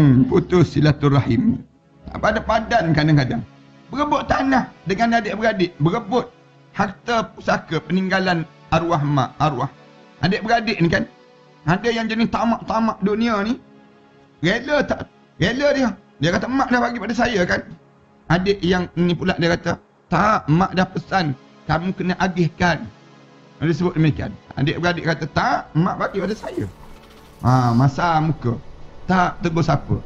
Hmm, putus silaturahim. Tak pada padan kadang-kadang. Berebut tanah dengan adik-beradik. Berebut harta pusaka peninggalan arwah mak, arwah. Adik-beradik ni kan. Ada yang jenis tamak-tamak dunia ni. Rela tak? Rela dia. Dia kata mak dah bagi pada saya kan. Adik yang ni pula dia kata. Tak, mak dah pesan. Kamu kena agihkan. Dia sebut demikian. Adik-beradik kata, tak, mak bagi pada saya. Ha, masa muka tak tegur siapa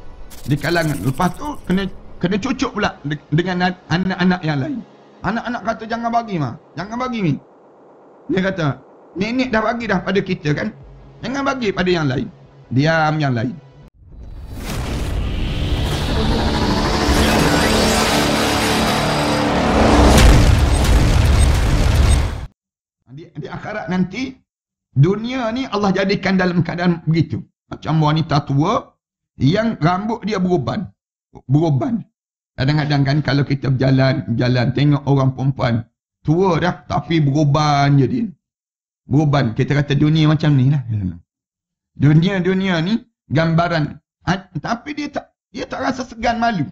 di kalangan lepas tu kena kena cucuk pula dengan anak-anak yang lain anak-anak kata jangan bagi mah jangan bagi ni dia kata nenek dah bagi dah pada kita kan jangan bagi pada yang lain diam yang lain di, di akhirat nanti dunia ni Allah jadikan dalam keadaan begitu macam wanita tua yang rambut dia beruban. Beruban. Kadang-kadang kan kalau kita berjalan, jalan tengok orang perempuan tua dah tapi beruban je dia. Beruban. Kita kata dunia macam ni lah. Dunia-dunia ni gambaran. Ah, tapi dia tak dia tak rasa segan malu.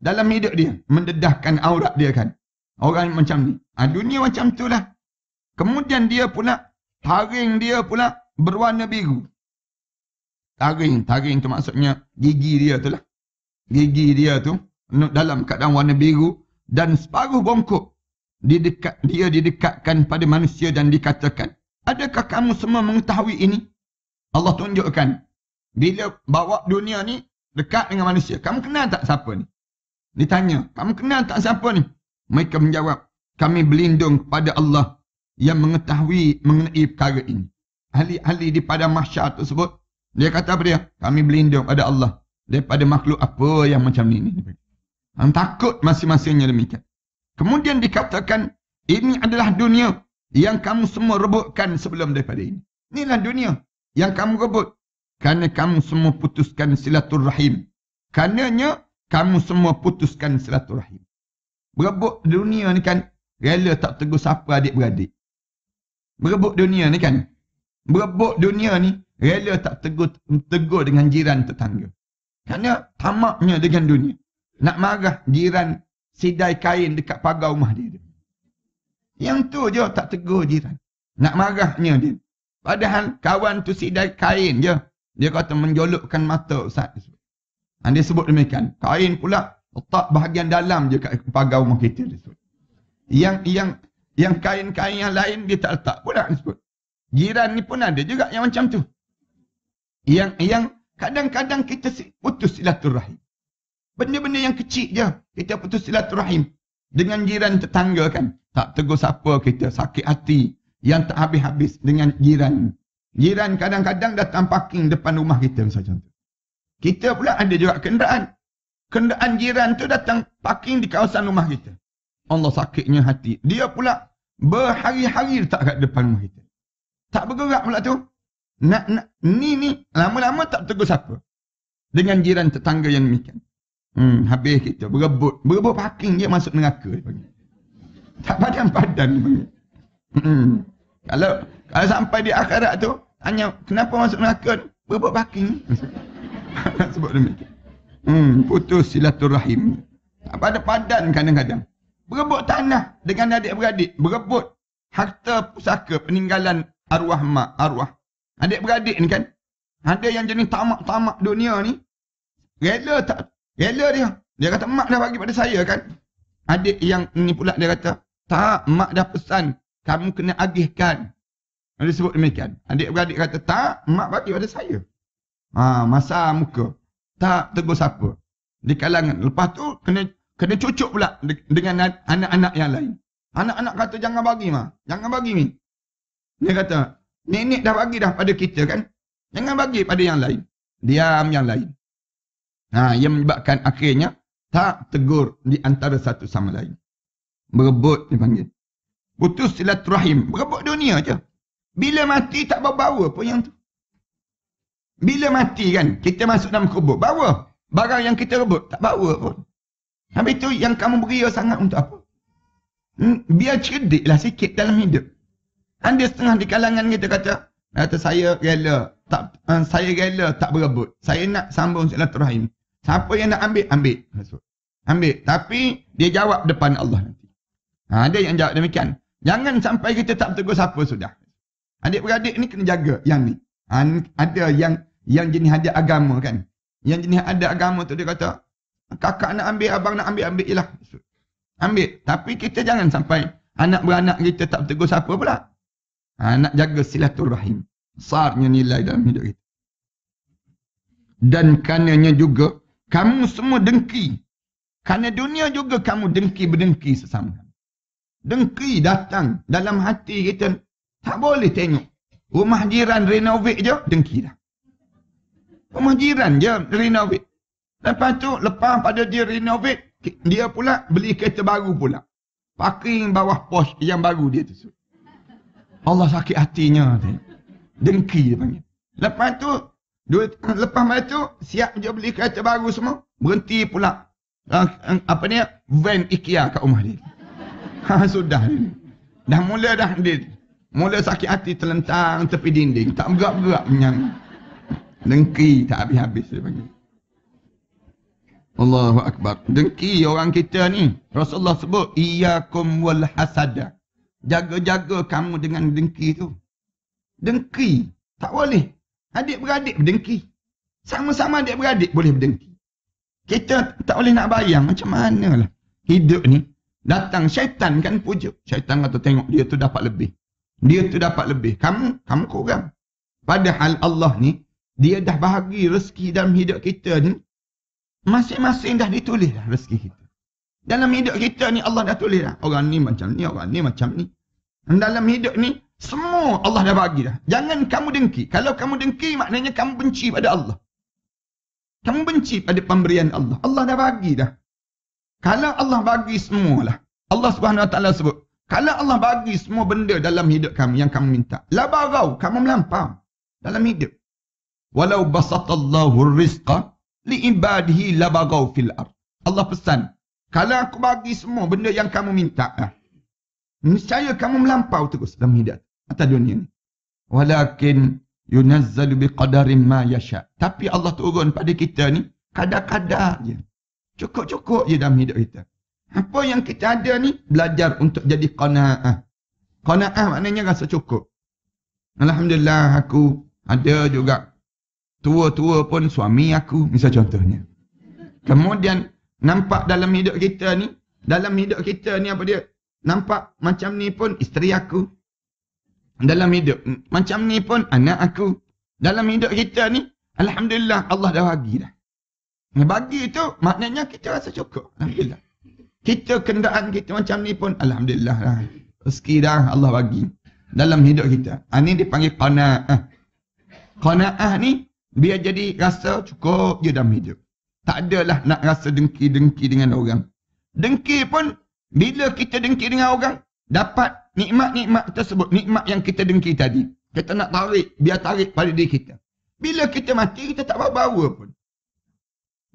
Dalam hidup dia. Mendedahkan aurat dia kan. Orang macam ni. Ha, dunia macam tu lah. Kemudian dia pula, taring dia pula berwarna biru taring, taring tu maksudnya gigi dia tu lah. Gigi dia tu dalam keadaan warna biru dan separuh bongkok di dekat dia didekatkan pada manusia dan dikatakan adakah kamu semua mengetahui ini Allah tunjukkan bila bawa dunia ni dekat dengan manusia kamu kenal tak siapa ni Dia tanya, kamu kenal tak siapa ni mereka menjawab kami berlindung kepada Allah yang mengetahui mengenai perkara ini ahli-ahli di pada mahsyar tersebut dia kata apa dia? Kami berlindung pada Allah daripada makhluk apa yang macam ini. Yang takut masing-masingnya demikian. Kemudian dikatakan ini adalah dunia yang kamu semua rebutkan sebelum daripada ini. Inilah dunia yang kamu rebut. Kerana kamu semua putuskan silaturrahim. Kerananya kamu semua putuskan silaturrahim. Berebut dunia ni kan rela tak tegur siapa adik-beradik. Berebut dunia ni kan. Berebut dunia ni rela tak tegur, tegur dengan jiran tetangga. Kerana tamaknya dengan dunia. Nak marah jiran sidai kain dekat pagar rumah dia. Yang tu je tak tegur jiran. Nak marahnya dia. Padahal kawan tu sidai kain je. Dia kata menjolokkan mata Ustaz. Dan ah, dia sebut demikian. Kain pula letak bahagian dalam je kat pagar rumah kita. Yang yang yang kain-kain yang lain dia tak letak pula Jiran ni pun ada juga yang macam tu yang yang kadang-kadang kita putus silaturahim. Benda-benda yang kecil je kita putus silaturahim dengan jiran tetangga kan. Tak tegur siapa kita sakit hati yang tak habis-habis dengan jiran. Jiran kadang-kadang datang parking depan rumah kita misalnya contoh. Kita pula ada juga kenderaan. Kenderaan jiran tu datang parking di kawasan rumah kita. Allah sakitnya hati. Dia pula berhari-hari tak kat depan rumah kita. Tak bergerak pula tu nak, nak, ni ni lama-lama tak tegur siapa dengan jiran tetangga yang demikian hmm, habis kita berebut berebut parking dia masuk neraka tak padan-padan hmm. kalau kalau sampai di akhirat tu hanya kenapa masuk neraka ni berebut parking sebut demikian hmm, putus silaturahim tak padan-padan kadang-kadang berebut tanah dengan adik-beradik berebut harta pusaka peninggalan arwah mak arwah Adik-beradik ni kan. Ada yang jenis tamak-tamak dunia ni. Rela tak? Rela dia. Dia kata mak dah bagi pada saya kan. Adik yang ni pula dia kata. Tak, mak dah pesan. Kamu kena agihkan. Dia sebut demikian. Adik-beradik kata, tak, mak bagi pada saya. Ha, masa muka. Tak tegur siapa. Di kalangan. Lepas tu, kena kena cucuk pula dengan anak-anak yang lain. Anak-anak kata, jangan bagi, ma. Jangan bagi, ni. Dia kata, Nenek dah bagi dah pada kita kan. Jangan bagi pada yang lain. Diam yang lain. Ha, yang menyebabkan akhirnya tak tegur di antara satu sama lain. Berebut dia panggil. Putus silaturahim. Berebut dunia je. Bila mati tak bawa-bawa pun yang tu. Bila mati kan, kita masuk dalam kubur. Bawa. Barang yang kita rebut tak bawa pun. Habis tu yang kamu beria sangat untuk apa? Hmm, biar cerdiklah sikit dalam hidup. Hampir setengah di kalangan kita kata, kata saya rela, tak uh, saya rela tak berebut. Saya nak sambung silaturahim. Siapa yang nak ambil, ambil. Maksud. Ambil. Tapi dia jawab depan Allah nanti. Ha, ada yang jawab demikian. Jangan sampai kita tak tegur siapa sudah. Adik-beradik ni kena jaga yang ni. Ha, ada yang yang jenis ada agama kan. Yang jenis ada agama tu dia kata, kakak nak ambil, abang nak ambil, ambil ilah. Ambil. Tapi kita jangan sampai anak beranak kita tak tegur siapa pula. Ha, nak jaga silaturahim. Besarnya nilai dalam hidup kita. Dan karenanya juga, kamu semua dengki. Karena dunia juga kamu dengki-berdengki sesama. Dengki datang dalam hati kita. Tak boleh tengok. Rumah jiran renovate je, dengki dah. Rumah jiran je renovate. Lepas tu, lepas pada dia renovate, dia pula beli kereta baru pula. Parking bawah pos yang baru dia tu. Allah sakit hatinya tu. Dengki dia panggil. Lepas tu, dua, lepas macam tu, siap dia beli kereta baru semua, berhenti pula. Ah, ah, apa ni, van Ikea kat rumah dia. Ha, sudah dia. Dah mula dah dia. Mula sakit hati terlentang tepi dinding. Tak bergerak-gerak menyang. Dengki tak habis-habis dia panggil. Allahu Akbar. Dengki orang kita ni. Rasulullah sebut, Iyakum wal hasadah jaga-jaga kamu dengan dengki tu. Dengki. Tak boleh. Adik-beradik berdengki. Sama-sama adik-beradik boleh berdengki. Kita tak boleh nak bayang macam mana lah hidup ni. Datang syaitan kan pujuk. Syaitan kata tengok dia tu dapat lebih. Dia tu dapat lebih. Kamu, kamu kurang. Padahal Allah ni, dia dah bahagi rezeki dalam hidup kita ni. Masing-masing dah ditulis lah rezeki kita. Dalam hidup kita ni Allah dah tulis lah. Orang ni macam ni, orang ni macam ni dalam hidup ni semua Allah dah bagi dah. Jangan kamu dengki. Kalau kamu dengki maknanya kamu benci pada Allah. Kamu benci pada pemberian Allah. Allah dah bagi dah. Kalau Allah bagi semualah. Allah Subhanahu Wa Taala sebut, kalau Allah bagi semua benda dalam hidup kamu yang kamu minta, la bagau kamu melampau dalam hidup. Walau basatallahu rizqa li ibadihi la bagau fil ard. Allah pesan, kalau aku bagi semua benda yang kamu minta, eh, Hmm? Niscaya kamu melampau terus dalam hidup. atas dunia ni. Walakin yunazzalu biqadarin ma yasha. Tapi Allah turun pada kita ni kadar-kadar je. Cukup-cukup je dalam hidup kita. Apa yang kita ada ni belajar untuk jadi qanaah. Qanaah maknanya rasa cukup. Alhamdulillah aku ada juga tua-tua pun suami aku misal contohnya. Kemudian nampak dalam hidup kita ni dalam hidup kita ni apa dia? Nampak macam ni pun isteri aku. Dalam hidup. Macam ni pun anak aku. Dalam hidup kita ni. Alhamdulillah Allah dah bagi dah. Bagi tu maknanya kita rasa cukup. Alhamdulillah. Kita kendaraan kita macam ni pun Alhamdulillah lah. Rezeki dah Allah bagi. Dalam hidup kita. Ini ah, dipanggil konaah. Konaah ni biar jadi rasa cukup je dalam hidup. Tak adalah nak rasa dengki-dengki dengan orang. Dengki pun bila kita dengki dengan orang, dapat nikmat-nikmat tersebut. Nikmat yang kita dengki tadi. Kita nak tarik, biar tarik pada diri kita. Bila kita mati, kita tak bawa-bawa pun.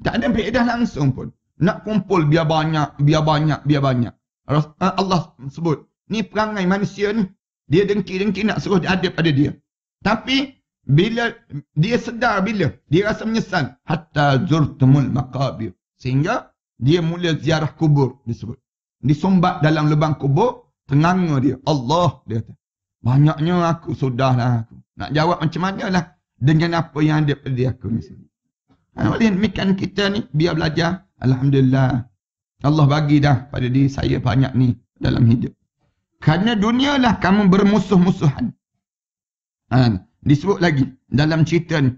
Tak ada bedah langsung pun. Nak kumpul biar banyak, biar banyak, biar banyak. Eh, Allah sebut, ni perangai manusia ni. Dia dengki-dengki nak suruh ada pada dia. Tapi, bila dia sedar bila dia rasa menyesal hatta zurtumul maqabir sehingga dia mula ziarah kubur disebut disumbat dalam lubang kubur, tengang dia. Allah dia kata. Banyaknya aku sudahlah aku. Nak jawab macam mana lah dengan apa yang ada pada aku ni sini. Ha, demikian kita ni biar belajar. Alhamdulillah. Allah bagi dah pada diri saya banyak ni dalam hidup. Kerana dunialah kamu bermusuh-musuhan. Ha, disebut lagi dalam cerita ni.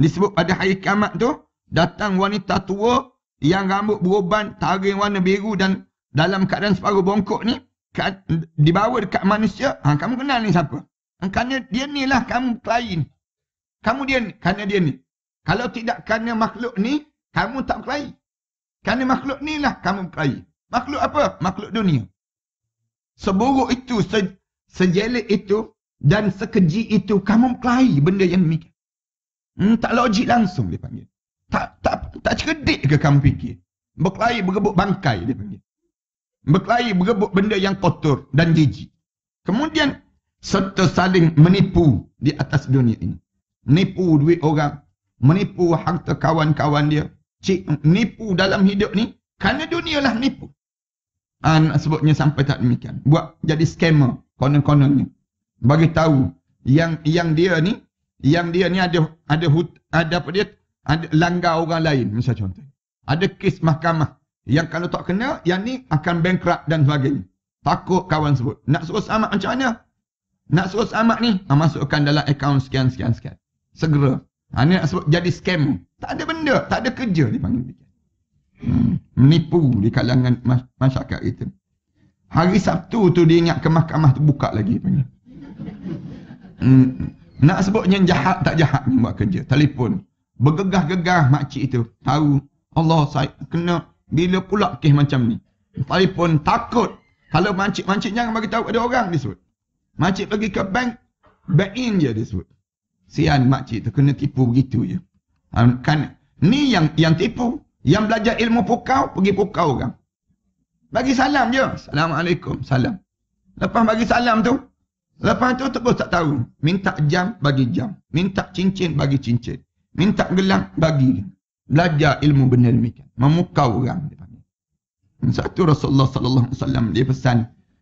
Disebut pada hari kiamat tu, datang wanita tua yang rambut beruban, taring warna biru dan dalam keadaan separuh bongkok ni dibawa dekat manusia ha, kamu kenal ni siapa ha, kerana dia ni lah kamu klien kamu dia ni kerana dia ni kalau tidak kerana makhluk ni kamu tak berkelahi kerana makhluk ni lah kamu berkelahi makhluk apa makhluk dunia seburuk itu se, sejelek itu dan sekeji itu kamu berkelahi benda yang demikian hmm, tak logik langsung dia panggil tak tak tak cerdik ke kamu fikir berkelahi berebut bangkai dia panggil berkelahi berebut benda yang kotor dan jijik. Kemudian serta saling menipu di atas dunia ini. Menipu duit orang, menipu harta kawan-kawan dia, cik, menipu dalam hidup ni kerana dunialah menipu. Ah nak sebutnya sampai tak demikian. Buat jadi scammer konon-konon ni. Bagi tahu yang yang dia ni, yang dia ni ada ada hut, ada apa dia? Ada langgar orang lain misal contoh. Ada kes mahkamah yang kalau tak kenal, yang ni akan bankrupt dan sebagainya. Takut kawan sebut. Nak suruh selamat macam mana? Nak suruh selamat ni, ha, masukkan dalam akaun sekian, sekian, sekian. Segera. Ha, ni nak sebut jadi scam. Tak ada benda, tak ada kerja dipanggil. panggil. Hmm, menipu di kalangan mas- masyarakat kita. Hari Sabtu tu dia ingat ke mahkamah tu buka lagi panggil. Hmm, nak sebut yang jahat tak jahat ni buat kerja. Telefon. Bergegah-gegah makcik tu. Tahu Allah saya kena bila pula kes macam ni telefon takut kalau makcik-makcik jangan bagi tahu ada orang dia sebut makcik pergi ke bank bank in je dia sebut sian makcik tu kena tipu begitu je kan ni yang yang tipu yang belajar ilmu pokau pergi pokau orang bagi salam je assalamualaikum salam lepas bagi salam tu lepas tu tu terus tak tahu minta jam bagi jam minta cincin bagi cincin minta gelang bagi belajar ilmu benda demikian. Memukau orang. Satu Rasulullah sallallahu alaihi wasallam dia pesan,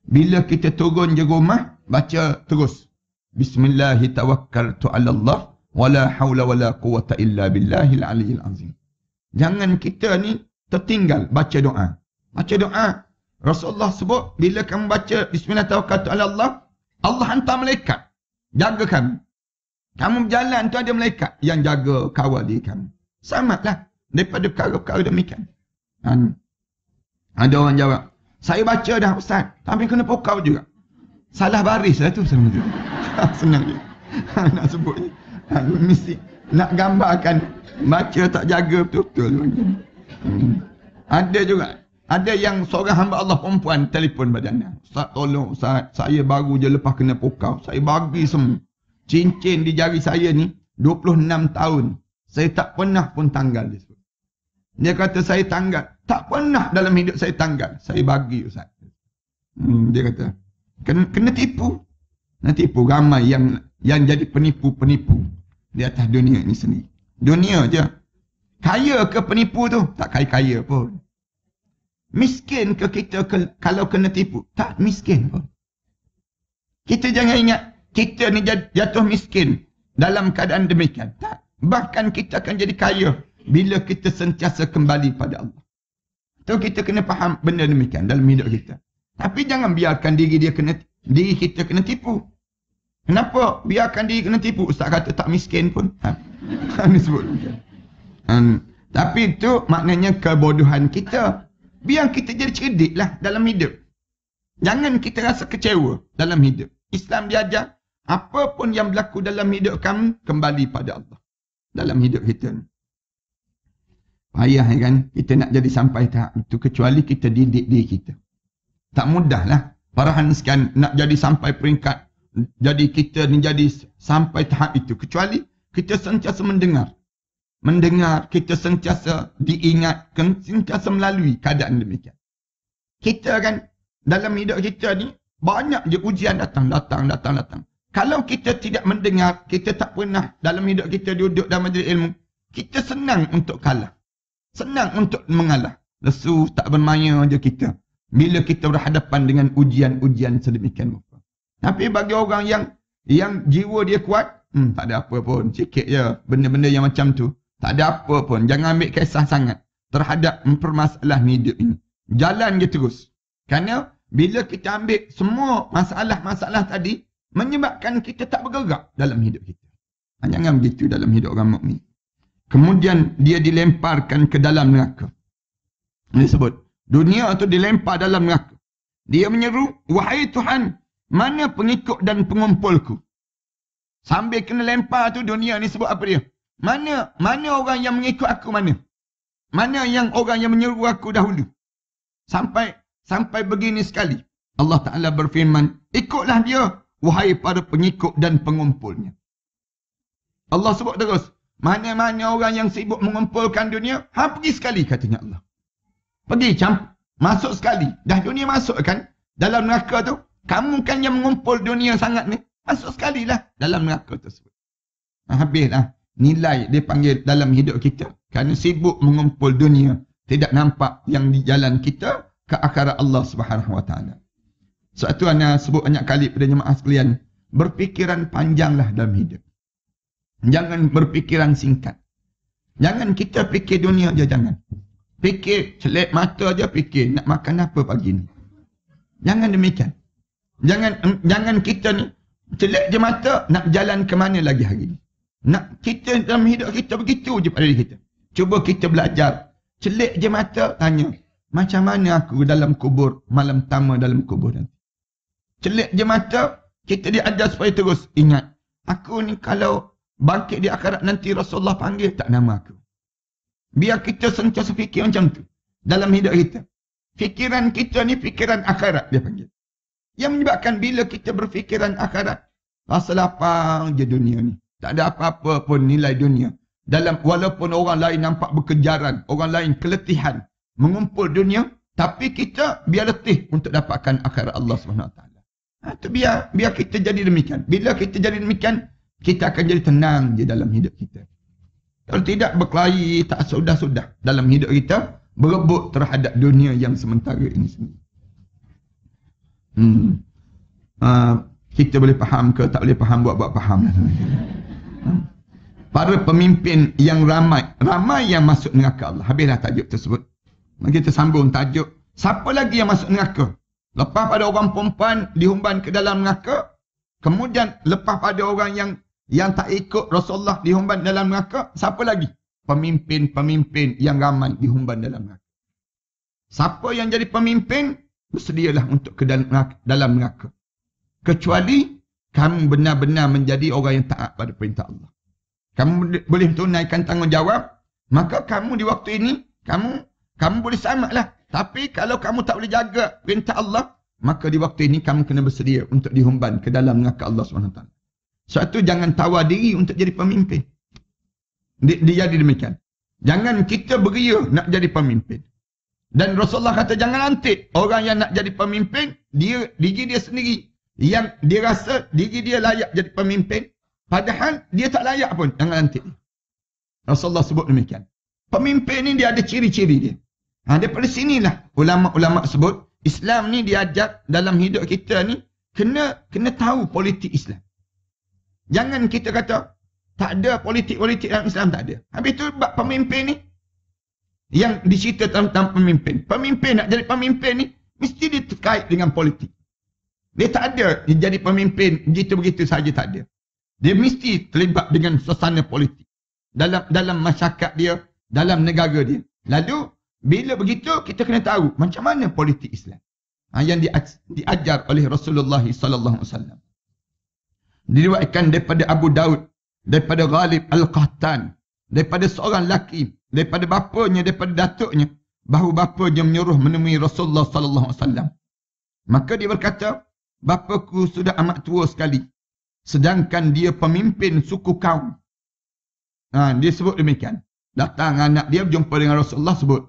bila kita turun je rumah, baca terus. Bismillahirrahmanirrahim. ala Allah wa la hawla wa la quwata illa billahil aliyil azim. Jangan kita ni tertinggal baca doa. Baca doa. Rasulullah sebut bila kamu baca Bismillahirrahmanirrahim. Allah, Allah hantar malaikat. Jaga kamu. Kamu berjalan tu ada malaikat yang jaga kawal diri kamu. Sama Selamatlah daripada perkara-perkara demikian. Dan ada orang jawab, saya baca dah Ustaz, tapi kena pokau juga. Salah baris lah tu sebenarnya. Senang je. Nak sebut je. Mesti nak gambarkan baca tak jaga betul-betul. Hmm. Ada juga. Ada yang seorang hamba Allah perempuan telefon badannya. Ustaz tolong Ustaz, saya baru je lepas kena pokau. Saya bagi semua. Cincin di jari saya ni 26 tahun. Saya tak pernah pun tanggal dia sebut. Dia kata saya tanggal. Tak pernah dalam hidup saya tanggal. Saya bagi Ustaz. Hmm, dia kata. Kena, kena tipu. Kena tipu. Ramai yang yang jadi penipu-penipu. Di atas dunia ni sendiri. Dunia je. Kaya ke penipu tu? Tak kaya-kaya pun. Miskin ke kita ke, kalau kena tipu? Tak miskin pun. Kita jangan ingat kita ni jatuh miskin dalam keadaan demikian. Tak. Bahkan kita akan jadi kaya bila kita sentiasa kembali pada Allah. Tu kita kena faham benda demikian dalam hidup kita. Tapi jangan biarkan diri dia kena diri kita kena tipu. Kenapa biarkan diri kena tipu? Ustaz kata tak miskin pun. Ha. ha sebut. Ha. Tapi itu maknanya kebodohan kita. Biar kita jadi cerdik lah dalam hidup. Jangan kita rasa kecewa dalam hidup. Islam diajar, apapun yang berlaku dalam hidup kamu, kembali pada Allah dalam hidup kita payah ya kan kita nak jadi sampai tahap itu kecuali kita didik diri kita tak mudahlah parahan sekian nak jadi sampai peringkat jadi kita ni jadi sampai tahap itu kecuali kita sentiasa mendengar mendengar kita sentiasa diingatkan sentiasa melalui keadaan demikian kita ya kan dalam hidup kita ni banyak je ujian datang datang datang datang kalau kita tidak mendengar, kita tak pernah dalam hidup kita duduk dalam majlis ilmu. Kita senang untuk kalah. Senang untuk mengalah. Lesu, tak bermaya je kita. Bila kita berhadapan dengan ujian-ujian sedemikian rupa. Tapi bagi orang yang yang jiwa dia kuat, hmm, tak ada apa pun. Sikit je benda-benda yang macam tu. Tak ada apa pun. Jangan ambil kisah sangat terhadap permasalahan hidup ini. Jalan je terus. Kerana bila kita ambil semua masalah-masalah tadi, menyebabkan kita tak bergerak dalam hidup kita. Jangan begitu dalam hidup orang mukmin. Kemudian dia dilemparkan ke dalam neraka. Dia sebut, dunia itu dilempar dalam neraka. Dia menyeru, wahai Tuhan, mana pengikut dan pengumpulku? Sambil kena lempar tu dunia ni sebut apa dia? Mana mana orang yang mengikut aku mana? Mana yang orang yang menyeru aku dahulu? Sampai sampai begini sekali. Allah Ta'ala berfirman, ikutlah dia wahai para pengikut dan pengumpulnya. Allah sebut terus, mana-mana orang yang sibuk mengumpulkan dunia, ha pergi sekali katanya Allah. Pergi camp, masuk sekali. Dah dunia masuk kan? Dalam neraka tu, kamu kan yang mengumpul dunia sangat ni. Masuk sekali lah dalam neraka tersebut. Ha, habislah nilai dia panggil dalam hidup kita. Kerana sibuk mengumpul dunia, tidak nampak yang di jalan kita ke akhara Allah Subhanahu Wa sebab tu Ana sebut banyak kali pada jemaah sekalian. Berfikiran panjanglah dalam hidup. Jangan berfikiran singkat. Jangan kita fikir dunia je jangan. Fikir celik mata je fikir nak makan apa pagi ni. Jangan demikian. Jangan jangan kita ni celik je mata nak jalan ke mana lagi hari ni. Nak kita dalam hidup kita begitu je pada diri kita. Cuba kita belajar. Celik je mata tanya. Macam mana aku dalam kubur malam pertama dalam kubur nanti celik je mata, kita diajar supaya terus ingat. Aku ni kalau bangkit di akhirat nanti Rasulullah panggil tak nama aku. Biar kita sentiasa fikir macam tu dalam hidup kita. Fikiran kita ni fikiran akhirat dia panggil. Yang menyebabkan bila kita berfikiran akhirat, rasa lapang je dunia ni. Tak ada apa-apa pun nilai dunia. Dalam walaupun orang lain nampak berkejaran, orang lain keletihan mengumpul dunia, tapi kita biar letih untuk dapatkan akhirat Allah swt Wa itu ha, biar biar kita jadi demikian. Bila kita jadi demikian, kita akan jadi tenang di dalam hidup kita. Kalau tidak berkelahi, tak sudah-sudah dalam hidup kita, berebut terhadap dunia yang sementara ini sendiri. Hmm. Ha, kita boleh faham ke tak boleh faham, buat-buat faham. Lah. Ha. Para pemimpin yang ramai, ramai yang masuk neraka Allah. Habislah tajuk tersebut. Kita sambung tajuk. Siapa lagi yang masuk neraka? Lepas pada orang perempuan dihumban ke dalam neraka. Kemudian lepas pada orang yang yang tak ikut Rasulullah dihumban dalam neraka. Siapa lagi? Pemimpin-pemimpin yang ramai dihumban dalam neraka. Siapa yang jadi pemimpin? Bersedialah untuk ke dalam neraka. Dalam neraka. Kecuali kamu benar-benar menjadi orang yang taat pada perintah Allah. Kamu boleh tunaikan tanggungjawab. Maka kamu di waktu ini, kamu kamu boleh selamatlah tapi kalau kamu tak boleh jaga perintah Allah, maka di waktu ini kamu kena bersedia untuk dihumban ke dalam neraka Allah SWT. Sebab itu jangan tawar diri untuk jadi pemimpin. Dia, dia jadi demikian. Jangan kita beria nak jadi pemimpin. Dan Rasulullah kata jangan antik. Orang yang nak jadi pemimpin, dia diri dia sendiri. Yang dia rasa diri dia layak jadi pemimpin. Padahal dia tak layak pun. Jangan antik. Rasulullah sebut demikian. Pemimpin ni dia ada ciri-ciri dia. Ha, daripada sinilah ulama-ulama sebut Islam ni diajak dalam hidup kita ni kena kena tahu politik Islam. Jangan kita kata tak ada politik-politik dalam Islam tak ada. Habis tu bab pemimpin ni yang dicerita tentang pemimpin. Pemimpin nak jadi pemimpin ni mesti dia terkait dengan politik. Dia tak ada dia jadi pemimpin begitu-begitu saja tak ada. Dia mesti terlibat dengan suasana politik dalam dalam masyarakat dia, dalam negara dia. Lalu bila begitu kita kena tahu macam mana politik Islam ha, yang diajar oleh Rasulullah sallallahu alaihi wasallam. Diriwayatkan daripada Abu Daud, daripada Ghalib Al-Qahtan, daripada seorang lelaki, daripada bapanya, daripada datuknya bahawa bapanya menyuruh menemui Rasulullah sallallahu alaihi wasallam. Maka dia berkata, bapaku sudah amat tua sekali sedangkan dia pemimpin suku kaum. Ha, dia sebut demikian. Datang anak dia berjumpa dengan Rasulullah sebut,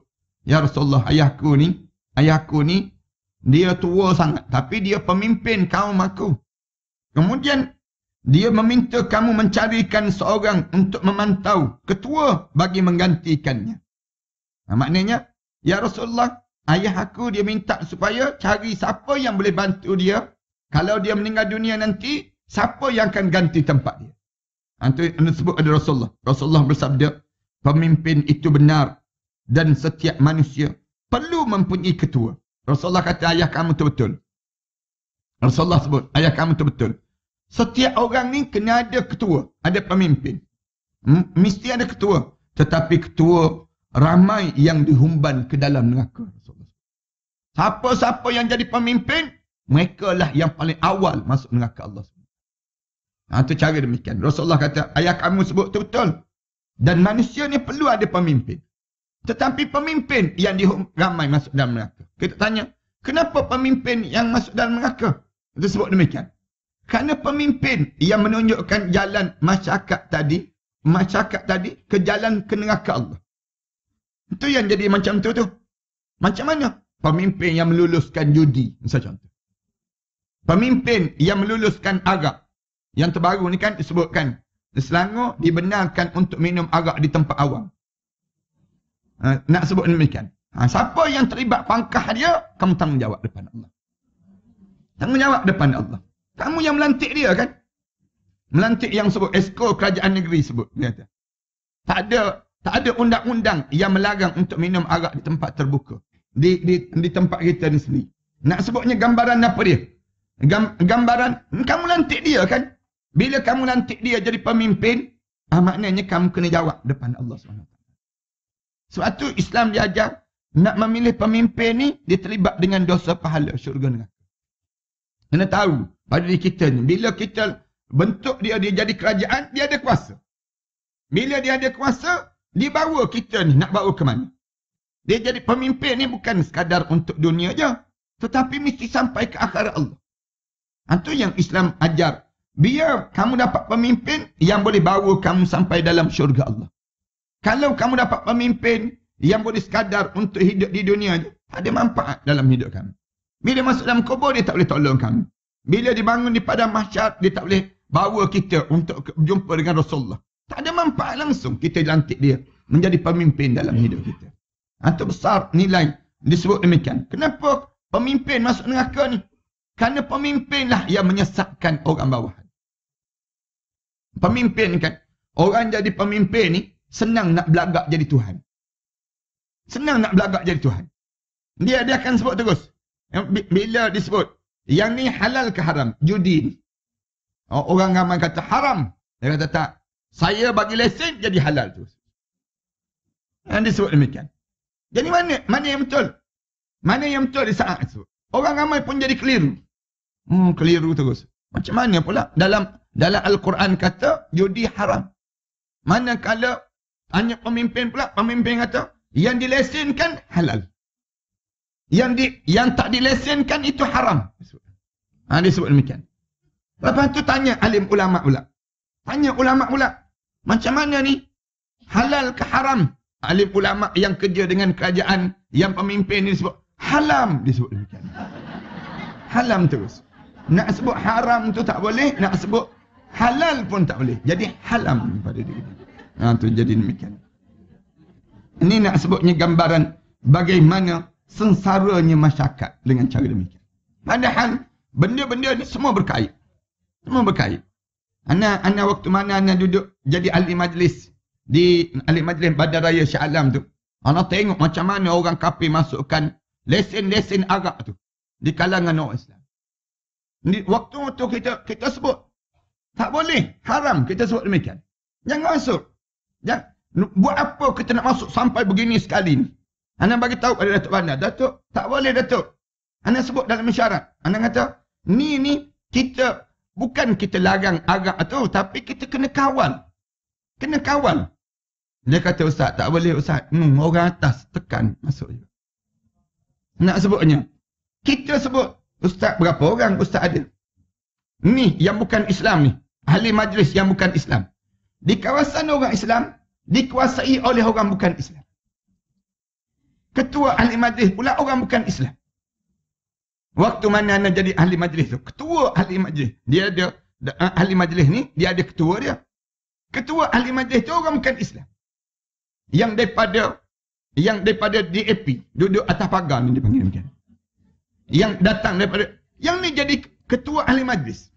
Ya Rasulullah, ayahku ni, ayahku ni, dia tua sangat. Tapi dia pemimpin kaum aku. Kemudian, dia meminta kamu mencarikan seorang untuk memantau ketua bagi menggantikannya. Nah, maknanya, Ya Rasulullah, ayah aku dia minta supaya cari siapa yang boleh bantu dia. Kalau dia meninggal dunia nanti, siapa yang akan ganti tempat dia? Itu anda sebut ada Rasulullah. Rasulullah bersabda, pemimpin itu benar dan setiap manusia perlu mempunyai ketua. Rasulullah kata ayah kamu tu betul. Rasulullah sebut ayah kamu tu betul. Setiap orang ni kena ada ketua, ada pemimpin. Mesti ada ketua. Tetapi ketua ramai yang dihumban ke dalam neraka. Siapa-siapa yang jadi pemimpin, mereka lah yang paling awal masuk neraka Allah. Ha, itu cara demikian. Rasulullah kata, ayah kamu sebut betul. Dan manusia ni perlu ada pemimpin. Tetapi pemimpin yang dihukum masuk dalam neraka. Kita tanya, kenapa pemimpin yang masuk dalam neraka? Kita sebut demikian. Kerana pemimpin yang menunjukkan jalan masyarakat tadi, masyarakat tadi ke jalan ke neraka Allah. Itu yang jadi macam tu tu. Macam mana? Pemimpin yang meluluskan judi. Misal contoh. Pemimpin yang meluluskan agak, Yang terbaru ni kan disebutkan. Selangor dibenarkan untuk minum agak di tempat awam. Ha, nak sebut demikian. Ha, siapa yang terlibat pangkah dia, kamu tanggungjawab depan Allah. Tanggungjawab depan Allah. Kamu yang melantik dia kan? Melantik yang sebut esko kerajaan negeri sebut. Dia kata. Tak ada tak ada undang-undang yang melarang untuk minum arak di tempat terbuka. Di, di, di tempat kita ni sendiri. Nak sebutnya gambaran apa dia? Gam, gambaran, kamu lantik dia kan? Bila kamu lantik dia jadi pemimpin, ah, maknanya kamu kena jawab depan Allah SWT. Sebab tu Islam dia ajar nak memilih pemimpin ni dia terlibat dengan dosa pahala syurga neraka. Kena tahu pada diri kita ni bila kita bentuk dia dia jadi kerajaan dia ada kuasa. Bila dia ada kuasa dia bawa kita ni nak bawa ke mana? Dia jadi pemimpin ni bukan sekadar untuk dunia je tetapi mesti sampai ke akhirat Allah. Itu ha, yang Islam ajar. Biar kamu dapat pemimpin yang boleh bawa kamu sampai dalam syurga Allah. Kalau kamu dapat pemimpin yang boleh sekadar untuk hidup di dunia, ada manfaat dalam hidup kamu. Bila masuk dalam kubur, dia tak boleh tolong kamu. Bila dibangun di padang mahsyar, dia tak boleh bawa kita untuk jumpa dengan Rasulullah. Tak ada manfaat langsung kita lantik dia menjadi pemimpin dalam hidup kita. Itu besar nilai disebut demikian. Kenapa pemimpin masuk neraka ni? Kerana pemimpinlah yang menyesatkan orang bawah. Pemimpin kan? Orang jadi pemimpin ni, senang nak belagak jadi Tuhan. Senang nak belagak jadi Tuhan. Dia dia akan sebut terus. Eh, bila disebut, yang ni halal ke haram? Judi. Oh, orang ramai kata haram. Dia kata tak. Saya bagi lesen jadi halal terus. Dan sebut demikian. Jadi mana mana yang betul? Mana yang betul di saat itu? Orang ramai pun jadi keliru. Hmm, keliru terus. Macam mana pula? Dalam dalam Al-Quran kata judi haram. Mana kalau Tanya pemimpin pula, pemimpin kata, yang dilesenkan halal. Yang di, yang tak dilesenkan itu haram. Ha, dia sebut demikian. Lepas tu tanya alim ulama' pula. Tanya ulama' pula. Macam mana ni? Halal ke haram? Alim ulama' yang kerja dengan kerajaan, yang pemimpin ni sebut, halam dia sebut demikian. Halam terus. Nak sebut haram tu tak boleh, nak sebut halal pun tak boleh. Jadi halam pada dia. Ha, tu jadi demikian. Ini nak sebutnya gambaran bagaimana sengsaranya masyarakat dengan cara demikian. Padahal benda-benda ni semua berkait. Semua berkait. Ana ana waktu mana ana duduk jadi ahli majlis di ahli majlis Badar Raya Shah Alam tu. Ana tengok macam mana orang kafir masukkan lesen-lesen agak tu di kalangan orang Islam. Di waktu tu kita kita sebut tak boleh haram kita sebut demikian. Jangan masuk. Ya. Buat apa kita nak masuk sampai begini sekali ni? Anak bagi tahu pada Datuk Bandar. Datuk, tak boleh Datuk. Anda sebut dalam syarat, anda kata, ni ni kita bukan kita larang agak tu tapi kita kena kawal. Kena kawal. Dia kata Ustaz, tak boleh Ustaz. Hmm, orang atas tekan masuk je. Nak sebutnya. Kita sebut Ustaz berapa orang Ustaz ada? Ni yang bukan Islam ni. Ahli majlis yang bukan Islam di kawasan orang Islam dikuasai oleh orang bukan Islam. Ketua ahli majlis pula orang bukan Islam. Waktu mana nak jadi ahli majlis tu? Ketua ahli majlis. Dia ada ah, ahli majlis ni, dia ada ketua dia. Ketua ahli majlis tu orang bukan Islam. Yang daripada yang daripada DAP duduk atas pagar ni dipanggil macam. Yang datang daripada yang ni jadi ketua ahli majlis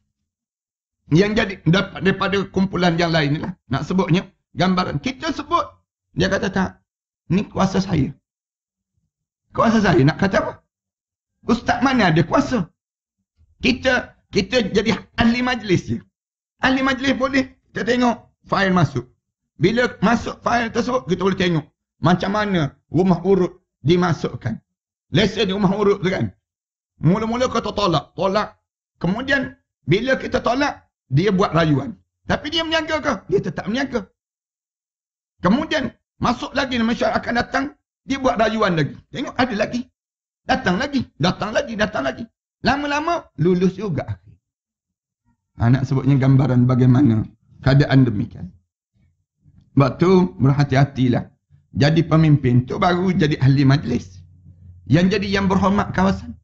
yang jadi dapat daripada kumpulan yang lain lah. Nak sebutnya gambaran. Kita sebut. Dia kata tak. Ni kuasa saya. Kuasa saya nak kata apa? Ustaz mana ada kuasa? Kita kita jadi ahli majlis je. Ahli majlis boleh kita tengok fail masuk. Bila masuk fail tersebut kita boleh tengok macam mana rumah urut dimasukkan. Lesa di rumah urut tu kan. Mula-mula kita tolak. Tolak. Kemudian bila kita tolak, dia buat rayuan. Tapi dia menyangka ke? Dia tetap menyangka. Kemudian masuk lagi masyarakat akan datang. Dia buat rayuan lagi. Tengok ada lagi. Datang lagi. Datang lagi. Datang lagi. Lama-lama lulus juga. Anak ha, sebutnya gambaran bagaimana keadaan demikian. Sebab tu berhati-hatilah. Jadi pemimpin tu baru jadi ahli majlis. Yang jadi yang berhormat kawasan.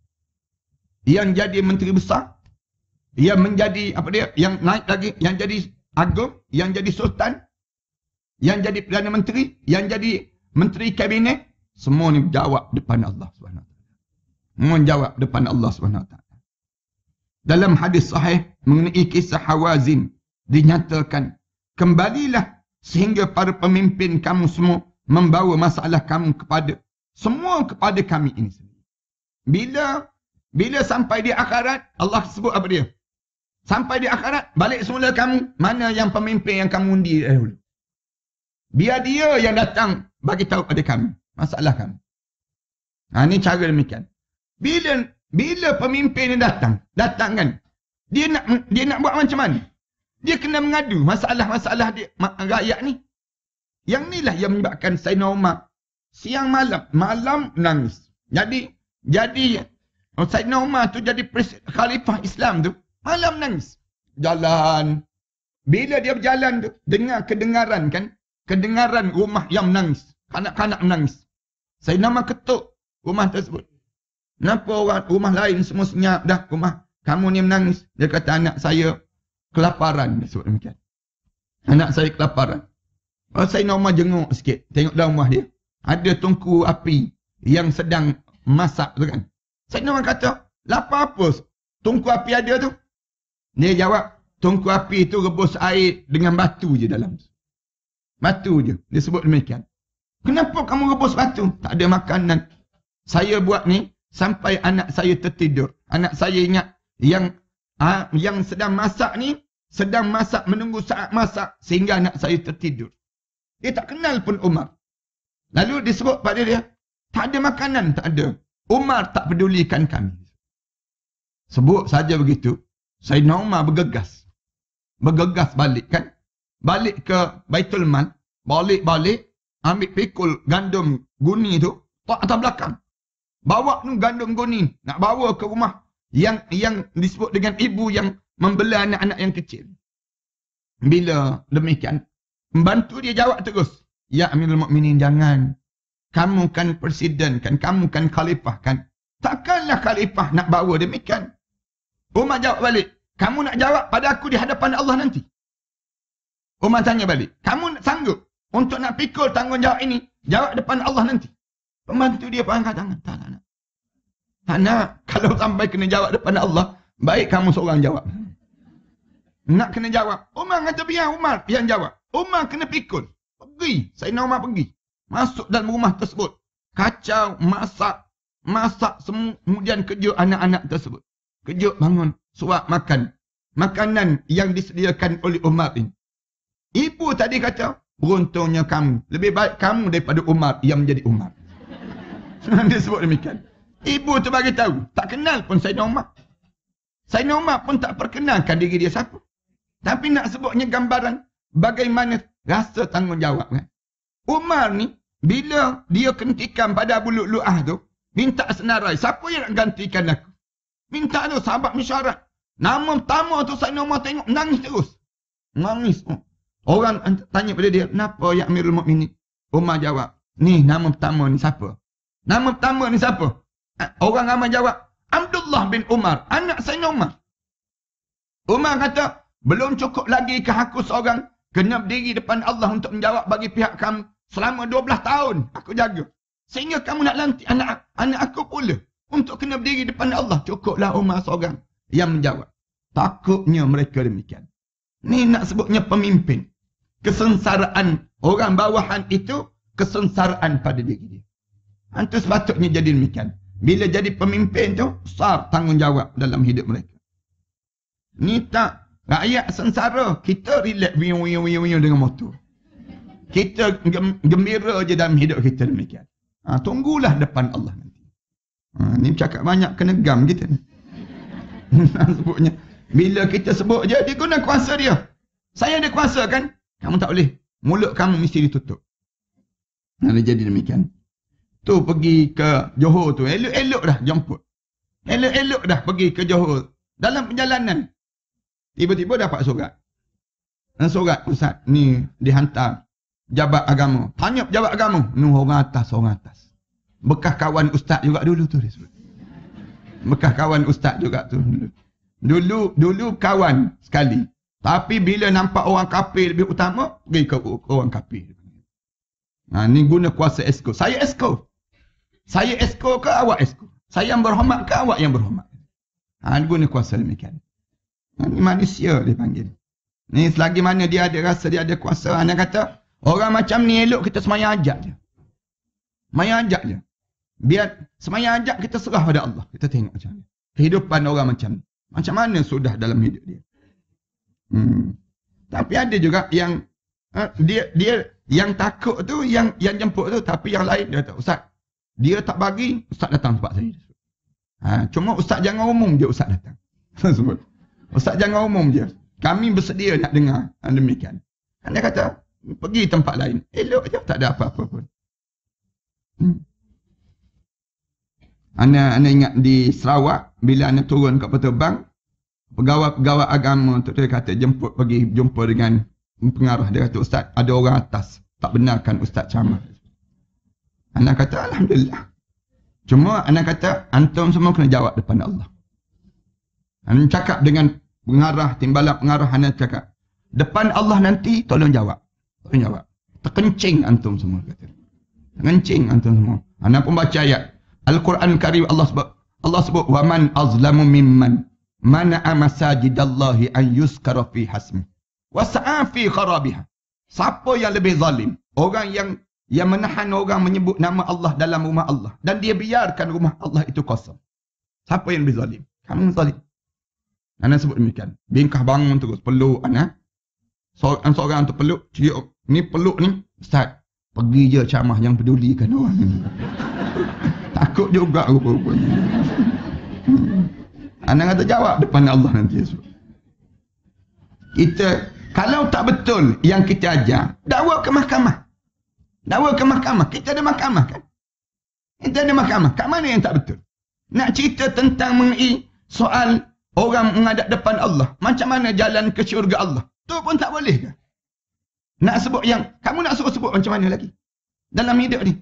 Yang jadi menteri besar. Ia menjadi apa dia? Yang naik lagi, yang jadi agung, yang jadi sultan, yang jadi perdana menteri, yang jadi menteri kabinet, semua ni jawab depan Allah Subhanahu Mohon jawab depan Allah SWT. Dalam hadis sahih mengenai kisah Hawazin dinyatakan, kembalilah sehingga para pemimpin kamu semua membawa masalah kamu kepada semua kepada kami ini. Bila bila sampai di akhirat Allah sebut apa dia? Sampai di akhirat, balik semula kamu. Mana yang pemimpin yang kamu undi dahulu? Biar dia yang datang bagi tahu pada kami. Masalah kamu. Ha, ini cara demikian. Bila bila pemimpin yang datang, datang kan? Dia nak dia nak buat macam mana? Dia kena mengadu masalah-masalah dia, rakyat ni. Yang ni lah yang menyebabkan Sayyidina Umar siang malam, malam nangis. Jadi, jadi Sayyidina Umar tu jadi khalifah Islam tu. Malam menangis. Jalan. Bila dia berjalan tu, dengar kedengaran kan. Kedengaran rumah yang menangis. Kanak-kanak menangis. Saya nama ketuk rumah tersebut. Kenapa orang rumah lain semua senyap dah rumah. Kamu ni menangis. Dia kata anak saya kelaparan. Dia sebut demikian. Anak saya kelaparan. Oh, saya nama jenguk sikit. Tengok dalam rumah dia. Ada tungku api yang sedang masak tu kan. Saya nama kata, lapar apa tungku api ada tu? Dia jawab, tungku api tu rebus air dengan batu je dalam Batu je. Dia sebut demikian. Kenapa kamu rebus batu? Tak ada makanan. Saya buat ni sampai anak saya tertidur. Anak saya ingat yang ha, yang sedang masak ni sedang masak menunggu saat masak sehingga anak saya tertidur. Dia tak kenal pun Umar. Lalu disebut pada dia, tak ada makanan, tak ada. Umar tak pedulikan kami. Sebut saja begitu, Sayyidina Umar bergegas. Bergegas balik kan. Balik ke Baitul Mal. Balik-balik. Ambil pikul gandum guni tu. Tak atas belakang. Bawa tu gandum guni. Nak bawa ke rumah. Yang yang disebut dengan ibu yang membela anak-anak yang kecil. Bila demikian. Membantu dia jawab terus. Ya Amirul Mukminin jangan. Kamu kan presiden kan. Kamu kan khalifah kan. Takkanlah khalifah nak bawa demikian. Umar jawab balik. Kamu nak jawab pada aku di hadapan Allah nanti? Umar tanya balik. Kamu sanggup untuk nak pikul tanggungjawab ini? Jawab depan Allah nanti. Pembantu dia pun angkat tangan. Tak, nak. Tak nak. Kalau sampai kena jawab depan Allah, baik kamu seorang jawab. Nak kena jawab. Umar kata biar Umar yang jawab. Umar kena pikul. Pergi. Saya nak Umar pergi. Masuk dalam rumah tersebut. Kacau, masak. Masak semua. Kemudian kejut anak-anak tersebut. Kejut bangun suap makan. Makanan yang disediakan oleh Umar ini. Ibu tadi kata, beruntungnya kamu. Lebih baik kamu daripada Umar yang menjadi Umar. Dia sebut demikian. Ibu tu bagi tahu, tak kenal pun saya Umar. Saya Umar pun tak perkenalkan diri dia siapa. Tapi nak sebutnya gambaran bagaimana rasa tanggungjawab kan. Umar ni, bila dia kentikan pada bulu luah tu, minta senarai, siapa yang nak gantikan aku? Minta tu sahabat mesyuarat. Nama pertama tu Saidina Umar tengok menangis terus. nangis. Oh. Orang tanya pada dia, kenapa ya Amirul Mukminin? Umar jawab, ni nama pertama ni siapa? Nama pertama ni siapa? Eh, orang ramai jawab, Abdullah bin Umar, anak Saidina Umar. Umar kata, belum cukup lagi ke aku seorang kena berdiri depan Allah untuk menjawab bagi pihak kamu selama 12 tahun aku jaga. Sehingga kamu nak lantik anak anak aku pula untuk kena berdiri depan Allah. Cukuplah Umar seorang yang menjawab. Takutnya mereka demikian. Ni nak sebutnya pemimpin. Kesensaraan orang bawahan itu kesensaraan pada diri dia. Itu ha, sepatutnya jadi demikian. Bila jadi pemimpin tu, besar tanggungjawab dalam hidup mereka. Ni tak rakyat sensara. Kita relax wiu wiu wiu wiu dengan motor. Kita gembira je dalam hidup kita demikian. Ha, tunggulah depan Allah nanti. Ha, ni cakap banyak kena gam kita ni sebutnya. Bila kita sebut je, dia guna kuasa dia. Saya ada kuasa kan? Kamu tak boleh. Mulut kamu mesti ditutup. Dan jadi demikian. Tu pergi ke Johor tu. Elok-elok dah jemput. Elok-elok dah pergi ke Johor. Dalam perjalanan. Tiba-tiba dapat surat. Dan surat Ustaz ni dihantar jabat agama. Tanya jabat agama. Ni orang atas, orang atas. Bekas kawan Ustaz juga dulu tu dia sebut. Mekah kawan ustaz juga tu. Dulu dulu kawan sekali. Tapi bila nampak orang kafir lebih utama, pergi ke orang kafir. Ha, ni guna kuasa esko. Saya esko. Saya esko ke awak esko? Saya yang berhormat ke awak yang berhormat? Ha, guna kuasa demikian. Ha, ni manusia dia panggil. Ni selagi mana dia ada rasa, dia ada kuasa. Anda kata, orang macam ni elok kita semayang ajak je. Semayang ajak je. Dia semayang ajak kita serah pada Allah. Kita tengok macam Kehidupan orang macam ni. Macam mana sudah dalam hidup dia. Hmm. Tapi ada juga yang ha, dia dia yang takut tu, yang yang jemput tu. Tapi yang lain dia kata, Ustaz, dia tak bagi, Ustaz datang tempat saya. Ha, cuma Ustaz jangan umum je Ustaz datang. Ustaz jangan umum je. Kami bersedia nak dengar ha, demikian. Dia kata, pergi tempat lain. Elok je, tak ada apa-apa pun. Hmm. Ana ana ingat di Sarawak bila ana turun kat Petobang, pegawai-pegawai agama tu dia kata jemput pergi jumpa dengan pengarah dia kata ustaz, ada orang atas tak benarkan ustaz ceramah. Ana kata alhamdulillah. Cuma ana kata antum semua kena jawab depan Allah. Ana cakap dengan pengarah, timbalan pengarah ana cakap, depan Allah nanti tolong jawab. Tolong jawab. Terkencing antum semua kata. Terkencing antum semua. Anak pun baca ayat Al-Quran Karim Allah sebut Allah sebut wa man azlamu mimman mana'a masajidallahi an yuzkara fi hasmi wa sa'a fi kharabiha. Siapa yang lebih zalim? Orang yang yang menahan orang menyebut nama Allah dalam rumah Allah dan dia biarkan rumah Allah itu kosong. Siapa yang lebih zalim? Kamu zalim. Nana sebut demikian. Bingkah bangun terus peluk anak. Seorang seorang tu perlu. ni perlu ni, ustaz. Pergi je camah yang pedulikan orang takut juga rupa-rupanya. Anda kata jawab depan Allah nanti esok. Kita, kalau tak betul yang kita ajar, dakwa ke mahkamah. Dakwa ke mahkamah. Kita ada mahkamah kan? Kita ada mahkamah. Kat mana yang tak betul? Nak cerita tentang mengi soal orang mengadap depan Allah. Macam mana jalan ke syurga Allah. Itu pun tak boleh ke? Nak sebut yang, kamu nak sebut sebut macam mana lagi? Dalam hidup ni,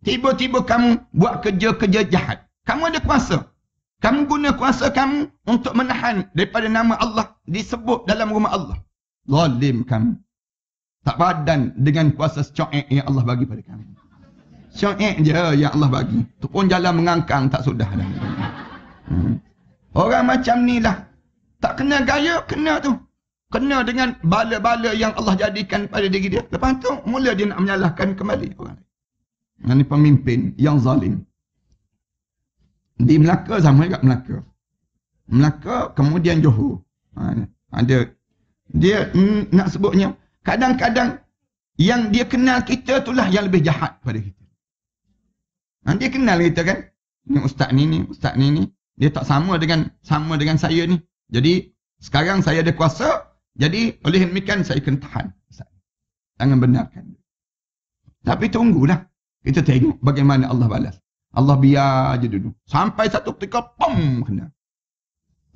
Tiba-tiba kamu buat kerja-kerja jahat. Kamu ada kuasa. Kamu guna kuasa kamu untuk menahan daripada nama Allah disebut dalam rumah Allah. Zalim kamu. Tak padan dengan kuasa secoek yang Allah bagi pada kamu. Secoek je yang Allah bagi. Itu pun jalan mengangkang tak sudah. Hmm. Orang macam ni lah. Tak kena gaya, kena tu. Kena dengan bala-bala yang Allah jadikan pada diri dia. Lepas tu mula dia nak menyalahkan kembali orang yang ni pemimpin yang zalim. Di Melaka sama juga Melaka. Melaka kemudian Johor. Ha, ada. Dia mm, nak sebutnya. Kadang-kadang yang dia kenal kita itulah yang lebih jahat pada kita. Ha, dia kenal kita kan. Ni ustaz ni ni, ustaz ni ni. Dia tak sama dengan sama dengan saya ni. Jadi sekarang saya ada kuasa. Jadi oleh demikian saya kena tahan. Jangan benarkan. Tapi tunggulah. Kita tengok bagaimana Allah balas. Allah biar je dulu. Sampai satu ketika, pam kena.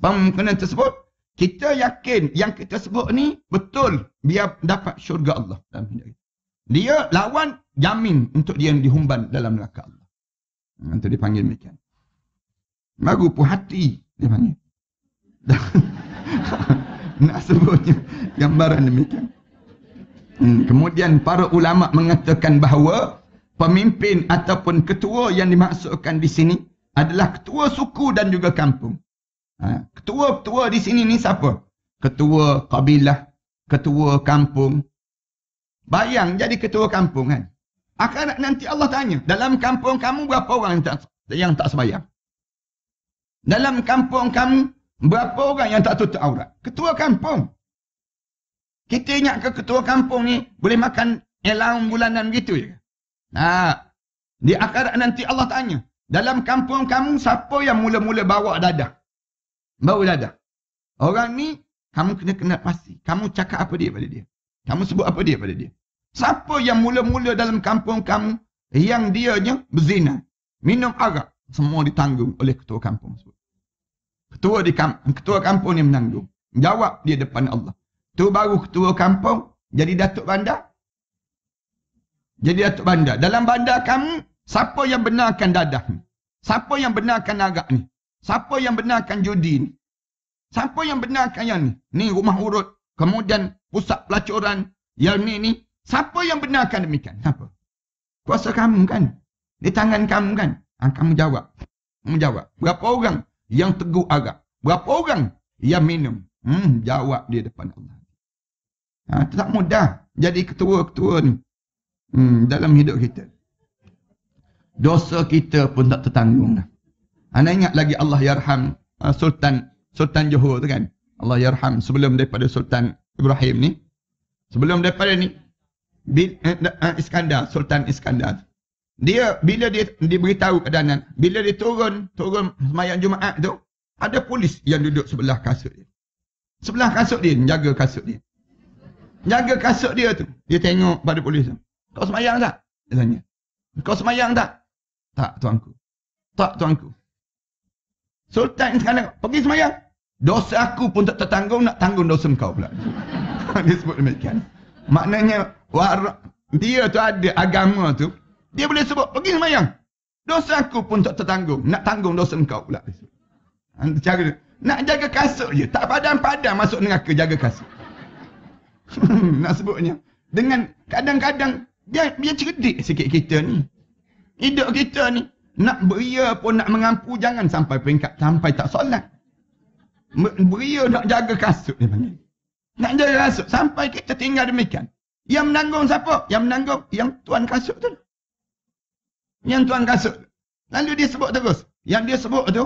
Pam kena tersebut. Kita yakin yang kita sebut ni betul biar dapat syurga Allah Dia lawan jamin untuk dia dihumban dalam neraka Allah. Hmm, nanti dia panggil macam. Baru pun hati dia panggil. Nak sebutnya gambaran demikian. Hmm, kemudian para ulama mengatakan bahawa pemimpin ataupun ketua yang dimaksudkan di sini adalah ketua suku dan juga kampung. Ha, ketua-ketua di sini ni siapa? Ketua kabilah, ketua kampung. Bayang jadi ketua kampung kan? Akan nanti Allah tanya, dalam kampung kamu berapa orang yang tak, yang tak sebayang? Dalam kampung kamu berapa orang yang tak tutup aurat? Ketua kampung. Kita ingat ke ketua kampung ni boleh makan elang bulanan begitu je? Ya? Nah, ha. di akhirat nanti Allah tanya, dalam kampung kamu siapa yang mula-mula bawa dadah? Bawa dadah. Orang ni kamu kena kenal pasti. Kamu cakap apa dia pada dia? Kamu sebut apa dia pada dia? Siapa yang mula-mula dalam kampung kamu yang dia dianya berzina, minum arak, semua ditanggung oleh ketua kampung sebut. Ketua di kamp, ketua kampung ni menanggung. Jawab dia depan Allah. Tu baru ketua kampung jadi datuk bandar, jadi Datuk Bandar. Dalam bandar kamu, siapa yang benarkan dadah ni? Siapa yang benarkan agak ni? Siapa yang benarkan judi ni? Siapa yang benarkan yang ni? Ni rumah urut. Kemudian pusat pelacuran yang ni ni. Siapa yang benarkan demikian? Siapa? Kuasa kamu kan? Di tangan kamu kan? Ha, kamu jawab. Kamu jawab. Berapa orang yang teguh agak? Berapa orang yang minum? Hmm, jawab dia depan Allah. Ha, tak mudah jadi ketua-ketua ni hmm, dalam hidup kita. Dosa kita pun tak tertanggung. Anda ingat lagi Allah Yarham ah, Sultan Sultan Johor tu kan? Allah Yarham sebelum daripada Sultan Ibrahim ni. Sebelum daripada ni. Bin, uh, eh, uh, eh, Iskandar, Sultan Iskandar. Dia bila dia diberitahu keadaan, bila dia turun, turun semayang Jumaat tu, ada polis yang duduk sebelah kasut dia. Sebelah kasut dia, jaga kasut dia. Jaga kasut dia tu. Dia tengok pada polis tu. Kau semayang tak? Dia tanya. Kau semayang tak? Tak tuanku. Tak tuanku. Sultan sekarang pergi semayang. Dosa aku pun tak tertanggung nak tanggung dosa kau pula. dia sebut demikian. Maknanya war dia tu ada agama tu. Dia boleh sebut pergi semayang. Dosa aku pun tak tertanggung nak tanggung dosa kau pula. Cara ha, dia. Nak jaga kasut je. Tak padam-padam masuk neraka jaga kasut. nak sebutnya. Dengan kadang-kadang dia dia cerdik sikit kita ni. Hidup kita ni nak beria pun nak mengampu jangan sampai peringkat sampai tak solat. Beria nak jaga kasut dia panggil. Nak jaga kasut sampai kita tinggal demikian. Yang menanggung siapa? Yang menanggung yang tuan kasut tu. Yang tuan kasut. Lalu dia sebut terus. Yang dia sebut tu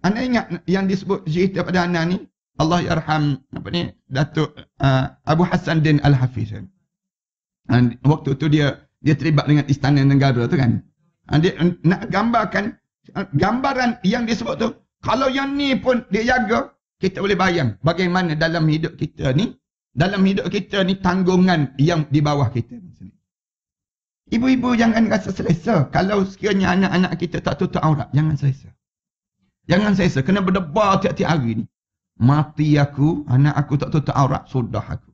anda ingat yang disebut cerita pada anak ni Allah ya yarham apa ni Datuk uh, Abu Hassan Din Al-Hafiz. Kan? waktu tu dia dia terlibat dengan istana negara tu kan dia nak gambarkan uh, gambaran yang dia sebut tu kalau yang ni pun dia jaga kita boleh bayang bagaimana dalam hidup kita ni dalam hidup kita ni tanggungan yang di bawah kita ibu-ibu jangan rasa selesa kalau sekiranya anak-anak kita tak tutup aurat jangan selesa jangan selesa kena berdebar tiap-tiap hari ni mati aku anak aku tak tutup aurat sudah aku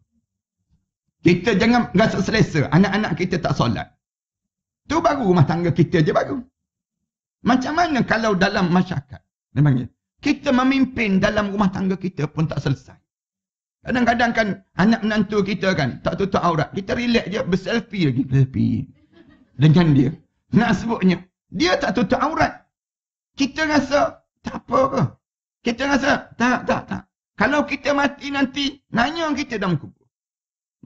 kita jangan rasa selesa anak-anak kita tak solat. Tu baru rumah tangga kita je baru. Macam mana kalau dalam masyarakat? Memangnya kita memimpin dalam rumah tangga kita pun tak selesai. Kadang-kadang kan anak menantu kita kan tak tutup aurat. Kita relax je berselfie lagi. Selfie. Dengan dia. Nak sebutnya. Dia tak tutup aurat. Kita rasa tak apa ke? Kita rasa tak, tak, tak. Kalau kita mati nanti, nanya kita dalam kubur.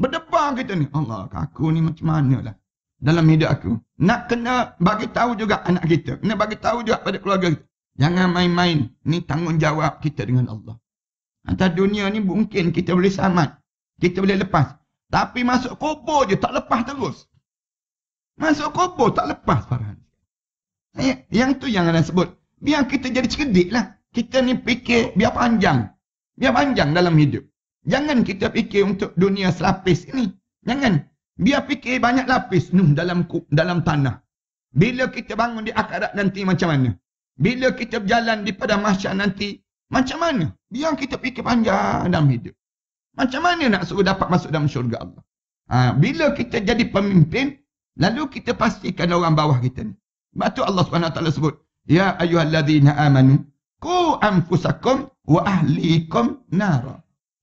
Berdebar kita ni. Allah aku ni macam mana lah. Dalam hidup aku. Nak kena bagi tahu juga anak kita. Kena bagi tahu juga pada keluarga kita. Jangan main-main. Ni tanggungjawab kita dengan Allah. Antara dunia ni mungkin kita boleh selamat. Kita boleh lepas. Tapi masuk kubur je tak lepas terus. Masuk kubur tak lepas Farhan. Eh, yang tu yang ada sebut. Biar kita jadi cerdik lah. Kita ni fikir biar panjang. Biar panjang dalam hidup. Jangan kita fikir untuk dunia selapis ini. Jangan. Biar fikir banyak lapis nuh dalam dalam tanah. Bila kita bangun di akhirat nanti macam mana? Bila kita berjalan di pada mahsyar nanti macam mana? Biar kita fikir panjang dalam hidup. Macam mana nak suruh dapat masuk dalam syurga Allah? Ha, bila kita jadi pemimpin, lalu kita pastikan orang bawah kita ni. Sebab tu Allah SWT sebut, Ya ayuhalladzina amanu, ku anfusakum wa ahlikum nara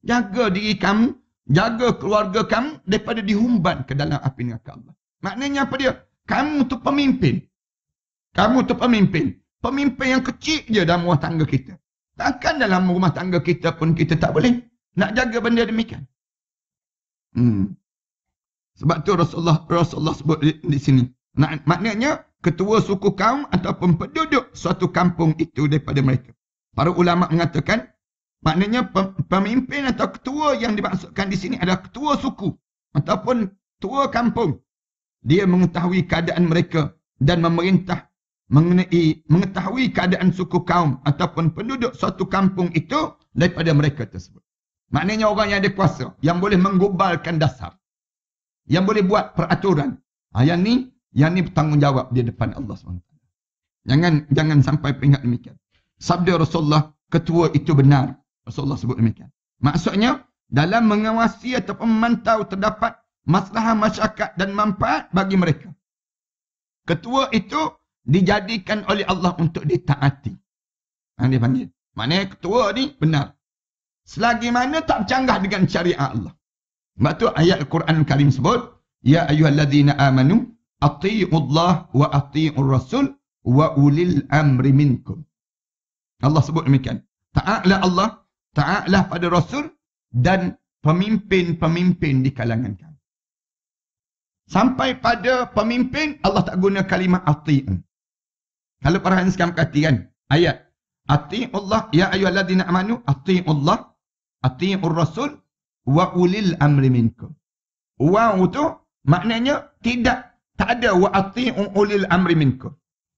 jaga diri kamu, jaga keluarga kamu daripada dihumban ke dalam api neraka Allah. Maknanya apa dia? Kamu tu pemimpin. Kamu tu pemimpin. Pemimpin yang kecil je dalam rumah tangga kita. Takkan dalam rumah tangga kita pun kita tak boleh nak jaga benda demikian. Hmm. Sebab tu Rasulullah Rasulullah sebut di, di sini. Nah, maknanya ketua suku kaum ataupun penduduk suatu kampung itu daripada mereka. Para ulama mengatakan Maknanya pemimpin atau ketua yang dimaksudkan di sini adalah ketua suku ataupun ketua kampung. Dia mengetahui keadaan mereka dan memerintah mengenai mengetahui keadaan suku kaum ataupun penduduk suatu kampung itu daripada mereka tersebut. Maknanya orang yang ada kuasa yang boleh menggubalkan dasar. Yang boleh buat peraturan. Ha, yang ni yang ni bertanggungjawab di depan Allah SWT. Jangan jangan sampai peringat demikian. Sabda Rasulullah ketua itu benar Rasulullah sebut demikian. Maksudnya, dalam mengawasi atau memantau terdapat masalah masyarakat dan manfaat bagi mereka. Ketua itu dijadikan oleh Allah untuk ditaati. Yang dia panggil. Maknanya ketua ni benar. Selagi mana tak bercanggah dengan syariat Allah. Sebab tu ayat Al-Quran Karim sebut. Ya ayuhalladzina amanu ati'ullah wa ati'ur rasul wa ulil amri minkum. Allah sebut demikian. Ta'atlah Allah taatlah pada Rasul dan pemimpin-pemimpin di kalangan kamu. Sampai pada pemimpin, Allah tak guna kalimah ati'un. Kalau perhatian sekarang kata kan, ayat. Ati'ullah, ya ayualladina amanu, ati'ullah, ati'ur rasul, wa ulil amri minkum. Wa itu maknanya tidak, tak ada wa ati'u ulil amri minkum.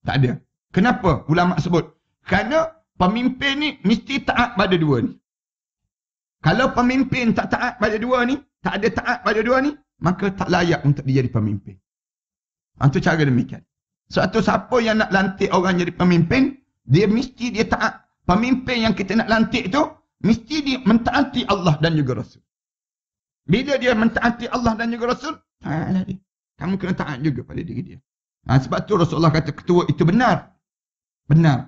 Tak ada. Kenapa ulama sebut? Kerana pemimpin ni mesti taat pada dua ni. Kalau pemimpin tak taat pada dua ni, tak ada taat pada dua ni, maka tak layak untuk dia jadi pemimpin. Itu ha, cara demikian. Sebab tu siapa yang nak lantik orang jadi pemimpin, dia mesti dia taat. Pemimpin yang kita nak lantik tu, mesti dia mentaati Allah dan juga Rasul. Bila dia mentaati Allah dan juga Rasul, taatlah dia. Kamu kena taat juga pada diri dia. Ha, sebab tu Rasulullah kata ketua itu benar. Benar.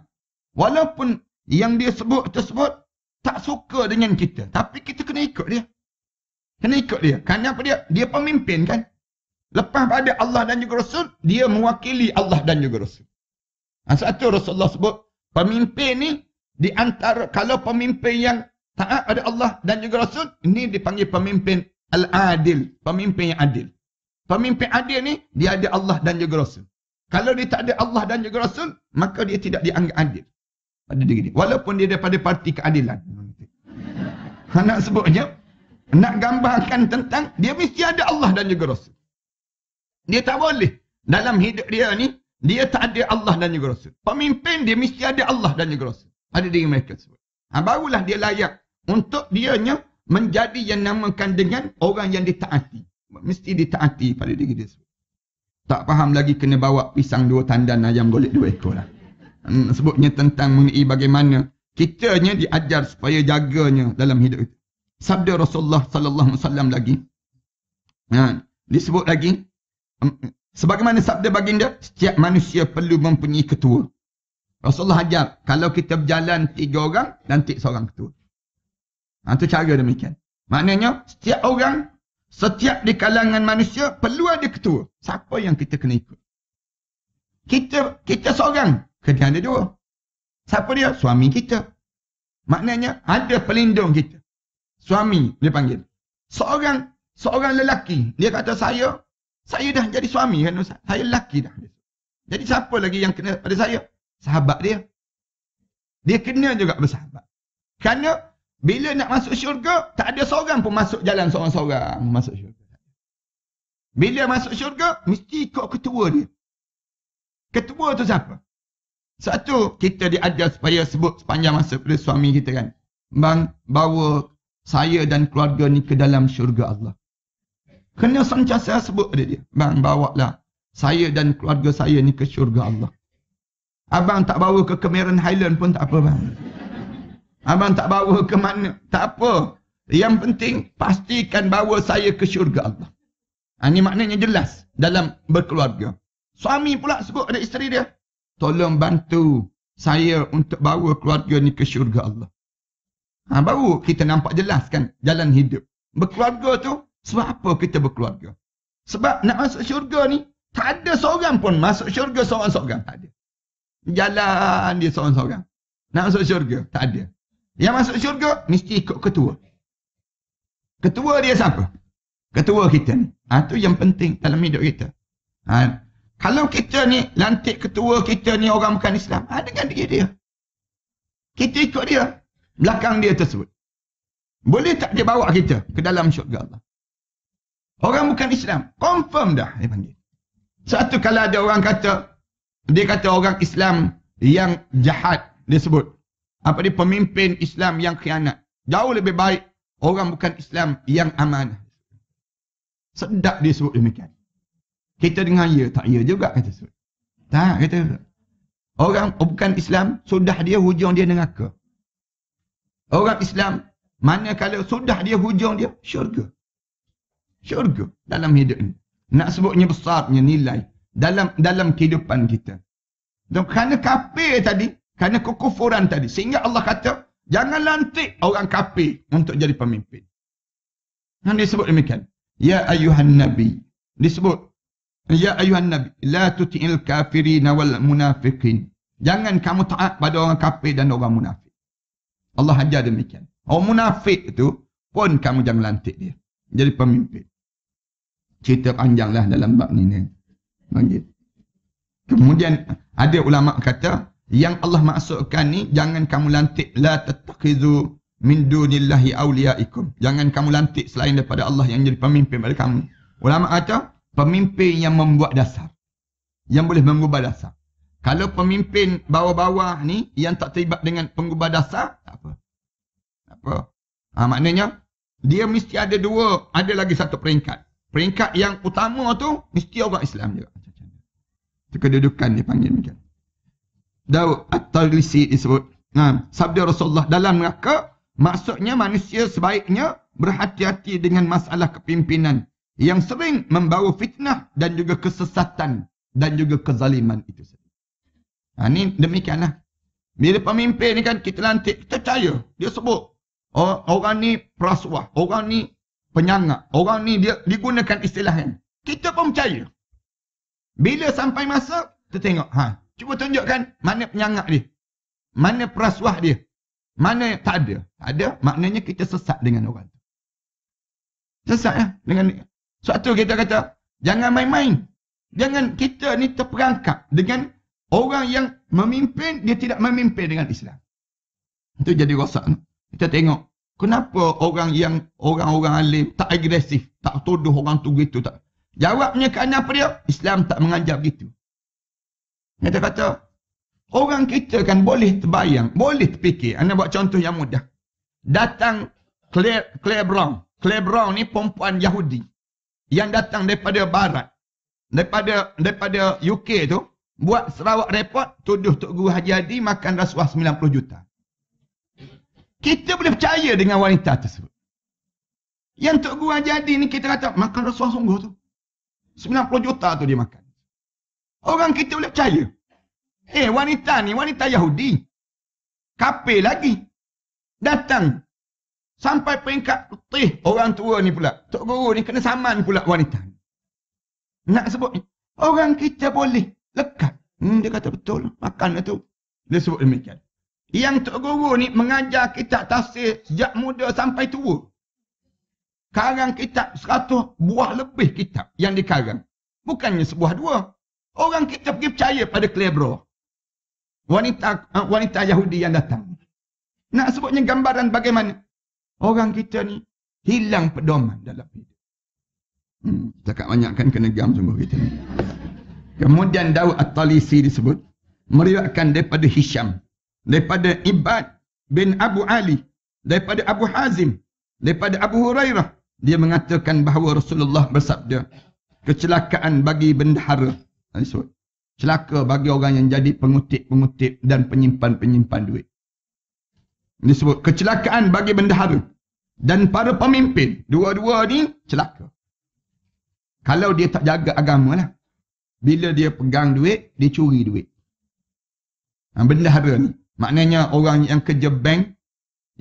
Walaupun yang dia sebut tersebut tak suka dengan kita. Tapi kita kena ikut dia. Kena ikut dia. Kerana apa dia? Dia pemimpin kan? Lepas pada Allah dan juga Rasul, dia mewakili Allah dan juga Rasul. Dan ha, satu Rasulullah sebut, pemimpin ni di antara, kalau pemimpin yang taat pada Allah dan juga Rasul, ini dipanggil pemimpin Al-Adil. Pemimpin yang adil. Pemimpin adil ni, dia ada Allah dan juga Rasul. Kalau dia tak ada Allah dan juga Rasul, maka dia tidak dianggap adil pada diri dia. Walaupun dia daripada parti keadilan. Anak ha, sebut Nak gambarkan tentang dia mesti ada Allah dan juga Rasul. Dia tak boleh. Dalam hidup dia ni, dia tak ada Allah dan juga Rasul. Pemimpin dia mesti ada Allah dan juga Rasul. Pada diri mereka sebut. Ha, barulah dia layak untuk dianya menjadi yang namakan dengan orang yang ditaati. Mesti ditaati pada diri dia sebut. Tak faham lagi kena bawa pisang dua tandan ayam golek dua ekor lah. Hmm, sebutnya tentang mengenai bagaimana kitanya diajar supaya jaganya dalam hidup itu. Sabda Rasulullah sallallahu alaihi wasallam lagi. Ha, disebut lagi hmm, sebagaimana sabda baginda setiap manusia perlu mempunyai ketua. Rasulullah ajar kalau kita berjalan tiga orang nanti seorang ketua. Ha, itu cara demikian. Maknanya setiap orang setiap di kalangan manusia perlu ada ketua. Siapa yang kita kena ikut? Kita kita seorang kerja ada dua. Siapa dia? Suami kita. Maknanya ada pelindung kita. Suami dia panggil. Seorang seorang lelaki. Dia kata saya, saya dah jadi suami kan Saya lelaki dah. Jadi siapa lagi yang kena pada saya? Sahabat dia. Dia kena juga bersahabat. Kerana bila nak masuk syurga, tak ada seorang pun masuk jalan seorang-seorang masuk syurga. Bila masuk syurga, mesti ikut ketua dia. Ketua tu siapa? Satu, kita diajar supaya sebut sepanjang masa pada suami kita kan. Bang, bawa saya dan keluarga ni ke dalam syurga Allah. Kena sentiasa sebut pada dia. Bang, bawa lah saya dan keluarga saya ni ke syurga Allah. Abang tak bawa ke Cameron Highland pun tak apa bang. Abang tak bawa ke mana, tak apa. Yang penting, pastikan bawa saya ke syurga Allah. Ini ha, maknanya jelas dalam berkeluarga. Suami pula sebut ada isteri dia tolong bantu saya untuk bawa keluarga ni ke syurga Allah. Ha, baru kita nampak jelas kan jalan hidup. Berkeluarga tu sebab apa kita berkeluarga? Sebab nak masuk syurga ni tak ada seorang pun masuk syurga seorang-seorang tak ada. Jalan dia seorang-seorang. Nak masuk syurga tak ada. Yang masuk syurga mesti ikut ketua. Ketua dia siapa? Ketua kita ni. Ha, yang penting dalam hidup kita. Ha, kalau kita ni lantik ketua kita ni orang bukan Islam. Ha, dengan diri dia. Kita ikut dia. Belakang dia tersebut. Boleh tak dia bawa kita ke dalam syurga Allah? Orang bukan Islam. Confirm dah dia panggil. Satu kalau ada orang kata. Dia kata orang Islam yang jahat dia sebut. Apa dia pemimpin Islam yang khianat. Jauh lebih baik orang bukan Islam yang amanah. Sedap dia sebut demikian. Kita dengar ya, tak ya juga kata Saud. Tak kata Orang oh, bukan Islam, sudah dia hujung dia dengan ke. Orang Islam, mana kalau sudah dia hujung dia, syurga. Syurga dalam hidup ni. Nak sebutnya besar besarnya nilai dalam dalam kehidupan kita. Dan kerana kafir tadi, kerana kekufuran tadi. Sehingga Allah kata, jangan lantik orang kafir untuk jadi pemimpin. Dan dia sebut demikian. Ya ayuhan Nabi. Disebut Ya ayuhan Nabi, la tuti'il kafirina wal munafiqin. Jangan kamu taat pada orang kafir dan orang munafik. Allah ajar demikian. Orang munafik itu pun kamu jangan lantik dia. Jadi pemimpin. Cerita panjanglah dalam bab ni. Kemudian ada ulama kata, yang Allah maksudkan ni, jangan kamu lantik la tatakhizu min dunillahi awliya'ikum. Jangan kamu lantik selain daripada Allah yang jadi pemimpin pada kamu. Ulama kata, pemimpin yang membuat dasar. Yang boleh mengubah dasar. Kalau pemimpin bawah-bawah ni yang tak terlibat dengan pengubah dasar, tak apa. Tak apa. Ha, maknanya, dia mesti ada dua, ada lagi satu peringkat. Peringkat yang utama tu, mesti orang Islam juga. Itu kedudukan dia panggil macam. Daud At-Talisi disebut. Ha, sabda Rasulullah dalam neraka, maksudnya manusia sebaiknya berhati-hati dengan masalah kepimpinan yang sering membawa fitnah dan juga kesesatan dan juga kezaliman itu sendiri. Ha, ini demikianlah. Bila pemimpin ni kan kita lantik, kita percaya. Dia sebut. Oh, orang ni perasuah. Orang ni penyangak. Orang ni dia digunakan istilah ni. Kita pun percaya. Bila sampai masa, kita tengok. Ha, cuba tunjukkan mana penyangak dia. Mana perasuah dia. Mana tak ada. Tak ada, maknanya kita sesat dengan orang. Sesat ya. Dengan dia. Sebab tu kita kata, jangan main-main. Jangan kita ni terperangkap dengan orang yang memimpin, dia tidak memimpin dengan Islam. Itu jadi rosak. Kita tengok, kenapa orang yang orang-orang alim tak agresif, tak tuduh orang tu gitu. Tak. Jawabnya kerana apa dia? Islam tak mengajar gitu. Kita kata, orang kita kan boleh terbayang, boleh terfikir. Anda buat contoh yang mudah. Datang Claire, Claire Brown. Claire Brown ni perempuan Yahudi yang datang daripada barat daripada daripada UK tu buat Sarawak report tuduh Tok Guru Haji Hadi makan rasuah 90 juta. Kita boleh percaya dengan wanita tersebut. Yang Tok Guru Haji Hadi ni kita kata makan rasuah sungguh tu. 90 juta tu dia makan. Orang kita boleh percaya. Eh wanita ni wanita Yahudi. kape lagi. Datang Sampai peringkat putih orang tua ni pula. Tok Guru ni kena saman pula wanita Nak sebut ni. Orang kita boleh lekat. Hmm, dia kata betul. Makan lah tu. Dia sebut demikian. Yang Tok Guru ni mengajar kita tafsir sejak muda sampai tua. Karang kitab seratus buah lebih kitab yang dikarang. Bukannya sebuah dua. Orang kita pergi percaya pada Klebro. Wanita eh, wanita Yahudi yang datang. Nak sebutnya gambaran bagaimana Orang kita ni hilang pedoman dalam hidup. Hmm, cakap banyak kan kena jam semua kita. Kemudian Daud At-Talisi disebut meriwayatkan daripada Hisham, daripada Ibad bin Abu Ali, daripada Abu Hazim, daripada Abu Hurairah, dia mengatakan bahawa Rasulullah bersabda, kecelakaan bagi bendahara. Ini Celaka bagi orang yang jadi pengutip-pengutip dan penyimpan-penyimpan duit disebut kecelakaan bagi bendahara dan para pemimpin dua-dua ni celaka kalau dia tak jaga agama lah bila dia pegang duit dia curi duit ha, bendahara ni maknanya orang yang kerja bank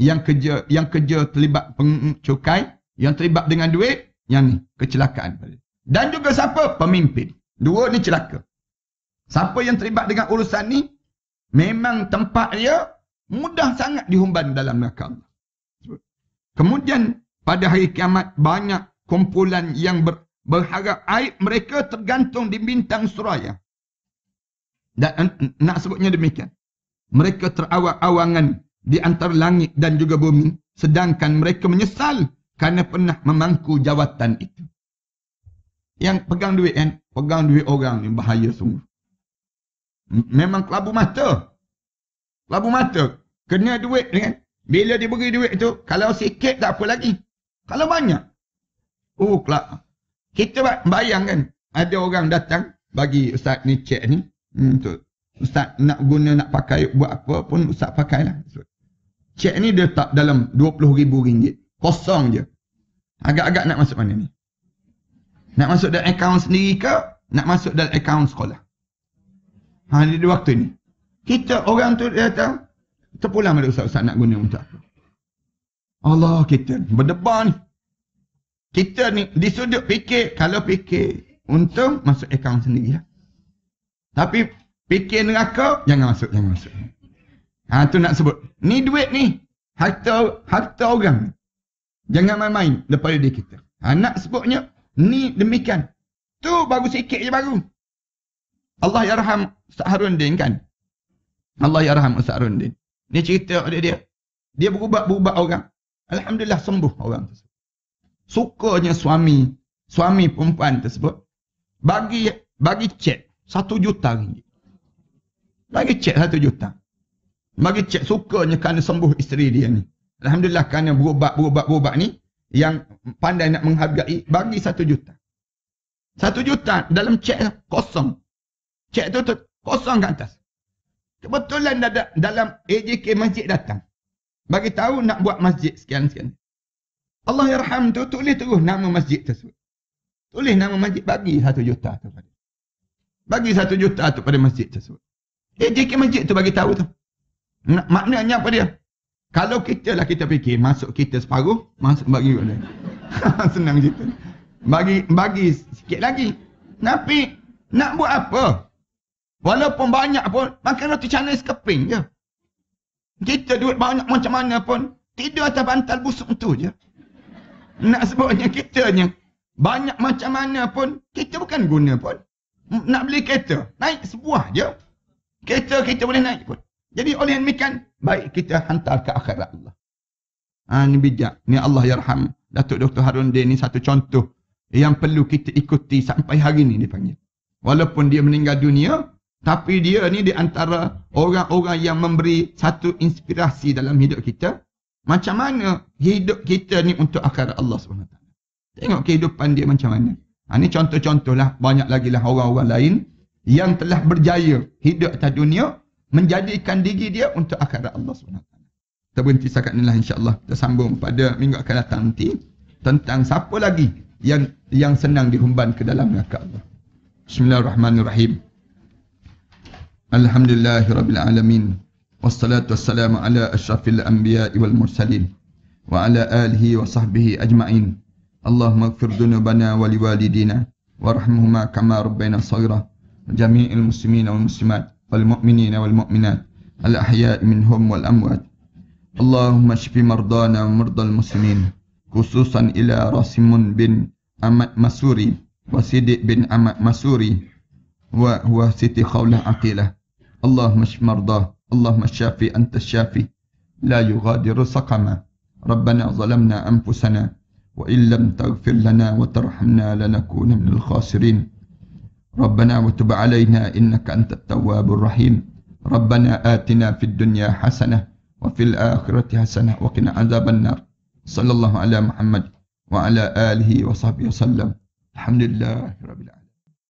yang kerja yang kerja terlibat pencukai yang terlibat dengan duit yang ni kecelakaan dan juga siapa pemimpin dua ni celaka siapa yang terlibat dengan urusan ni memang tempat dia Mudah sangat dihumban dalam neraka Kemudian pada hari kiamat banyak kumpulan yang ber, berharap aib mereka tergantung di bintang suraya. Dan, nak sebutnya demikian. Mereka terawang-awangan di antara langit dan juga bumi. Sedangkan mereka menyesal kerana pernah memangku jawatan itu. Yang pegang duit kan? Pegang duit orang ni bahaya semua. Memang kelabu mata Labu mata. Kena duit kan. Bila dia beri duit tu. Kalau sikit tak apa lagi. Kalau banyak. Oh uh, kelak. Kita bayangkan. Ada orang datang. Bagi ustaz ni cek ni. Hmm, tu. Ustaz nak guna nak pakai buat apa pun ustaz pakai lah. Cek ni dia tak dalam rm ringgit Kosong je. Agak-agak nak masuk mana ni? Nak masuk dalam akaun sendiri ke? Nak masuk dalam akaun sekolah? Ha, ada waktu ni. Kita orang tu datang terpulang pada ustaz-ustaz nak guna untuk apa? Allah kita berdebar ni. Kita ni disuduk sudut fikir kalau fikir untung masuk akaun sendiri lah. Tapi fikir neraka jangan masuk jangan masuk. Ha tu nak sebut. Ni duit ni harta harta orang. Jangan main-main daripada dia kita. Ha, nak sebutnya ni demikian. Tu baru sikit je baru. Allah ya yarham Saharuddin kan. Allah ya rahmat Ustaz Rundin. Ni cerita dia dia. Dia berubat-berubat orang. Alhamdulillah sembuh orang tersebut. Sukanya suami, suami perempuan tersebut. Bagi bagi cek satu juta ringgit. Bagi cek satu juta. Bagi cek sukanya kerana sembuh isteri dia ni. Alhamdulillah kerana berubat-berubat-berubat ni. Yang pandai nak menghargai. Bagi satu juta. Satu juta dalam cek kosong. Cek tu, tu kosong ke atas. Kebetulan ada dalam AJK masjid datang. Bagi tahu nak buat masjid sekian-sekian. Allah Yarham tu tulis terus nama masjid tersebut. Tulis nama masjid bagi satu juta tu. Bagi satu juta tu pada masjid tersebut. AJK masjid tu bagi tahu tu. maknanya apa dia? Kalau kita lah kita fikir masuk kita separuh, masuk bagi oleh. Senang cerita. Bagi bagi sikit lagi. Tapi nak buat apa? Walaupun banyak pun, makan roti canai sekeping je. Kita duit banyak macam mana pun, tidur atas bantal busuk tu je. Nak sebutnya kita ni, banyak macam mana pun, kita bukan guna pun. Nak beli kereta, naik sebuah je. Kereta kita boleh naik pun. Jadi oleh yang demikian, baik kita hantar ke akhirat Allah. Ha, ni bijak. Ni Allah ya Rahman. Datuk Dr. Harun Din ni satu contoh yang perlu kita ikuti sampai hari ni dia panggil. Walaupun dia meninggal dunia, tapi dia ni di antara orang-orang yang memberi satu inspirasi dalam hidup kita. Macam mana hidup kita ni untuk akhirat Allah SWT. Tengok kehidupan dia macam mana. Ha, ni contoh-contoh lah. Banyak lagi lah orang-orang lain yang telah berjaya hidup atas dunia menjadikan diri dia untuk akhirat Allah SWT. Kita berhenti sakat ni lah insyaAllah. Kita sambung pada minggu akan datang nanti tentang siapa lagi yang yang senang dihumban ke dalam neraka Allah. Bismillahirrahmanirrahim. Alhamdulillahi Rabbil Alamin Wassalatu wassalamu ala ashrafil anbiya wal mursalin Wa ala alihi wa sahbihi ajma'in Allahumma gfir dunubana wa liwalidina Warahmuhuma kama rabbina sayra Jami'il muslimin wal muslimat Wal mu'minina wal mu'minat Al ahya'i minhum wal amwat Allahumma shfi mardana wa mardal muslimin Khususan ila Rasimun bin Ahmad Masuri Wa Siddiq bin Ahmad Masuri Wa huwa Siti Khawlah Aqilah اللهم اشف مرضاه اللهم الشافي أنت الشافي لا يغادر سقما ربنا ظلمنا أنفسنا وإن لم تغفر لنا وترحمنا لنكون من الخاسرين ربنا وتب علينا إنك أنت التواب الرحيم ربنا آتنا في الدنيا حسنة وفي الآخرة حسنة وقنا عذاب النار صلى الله على محمد وعلى آله وصحبه وسلم الحمد لله رب العالمين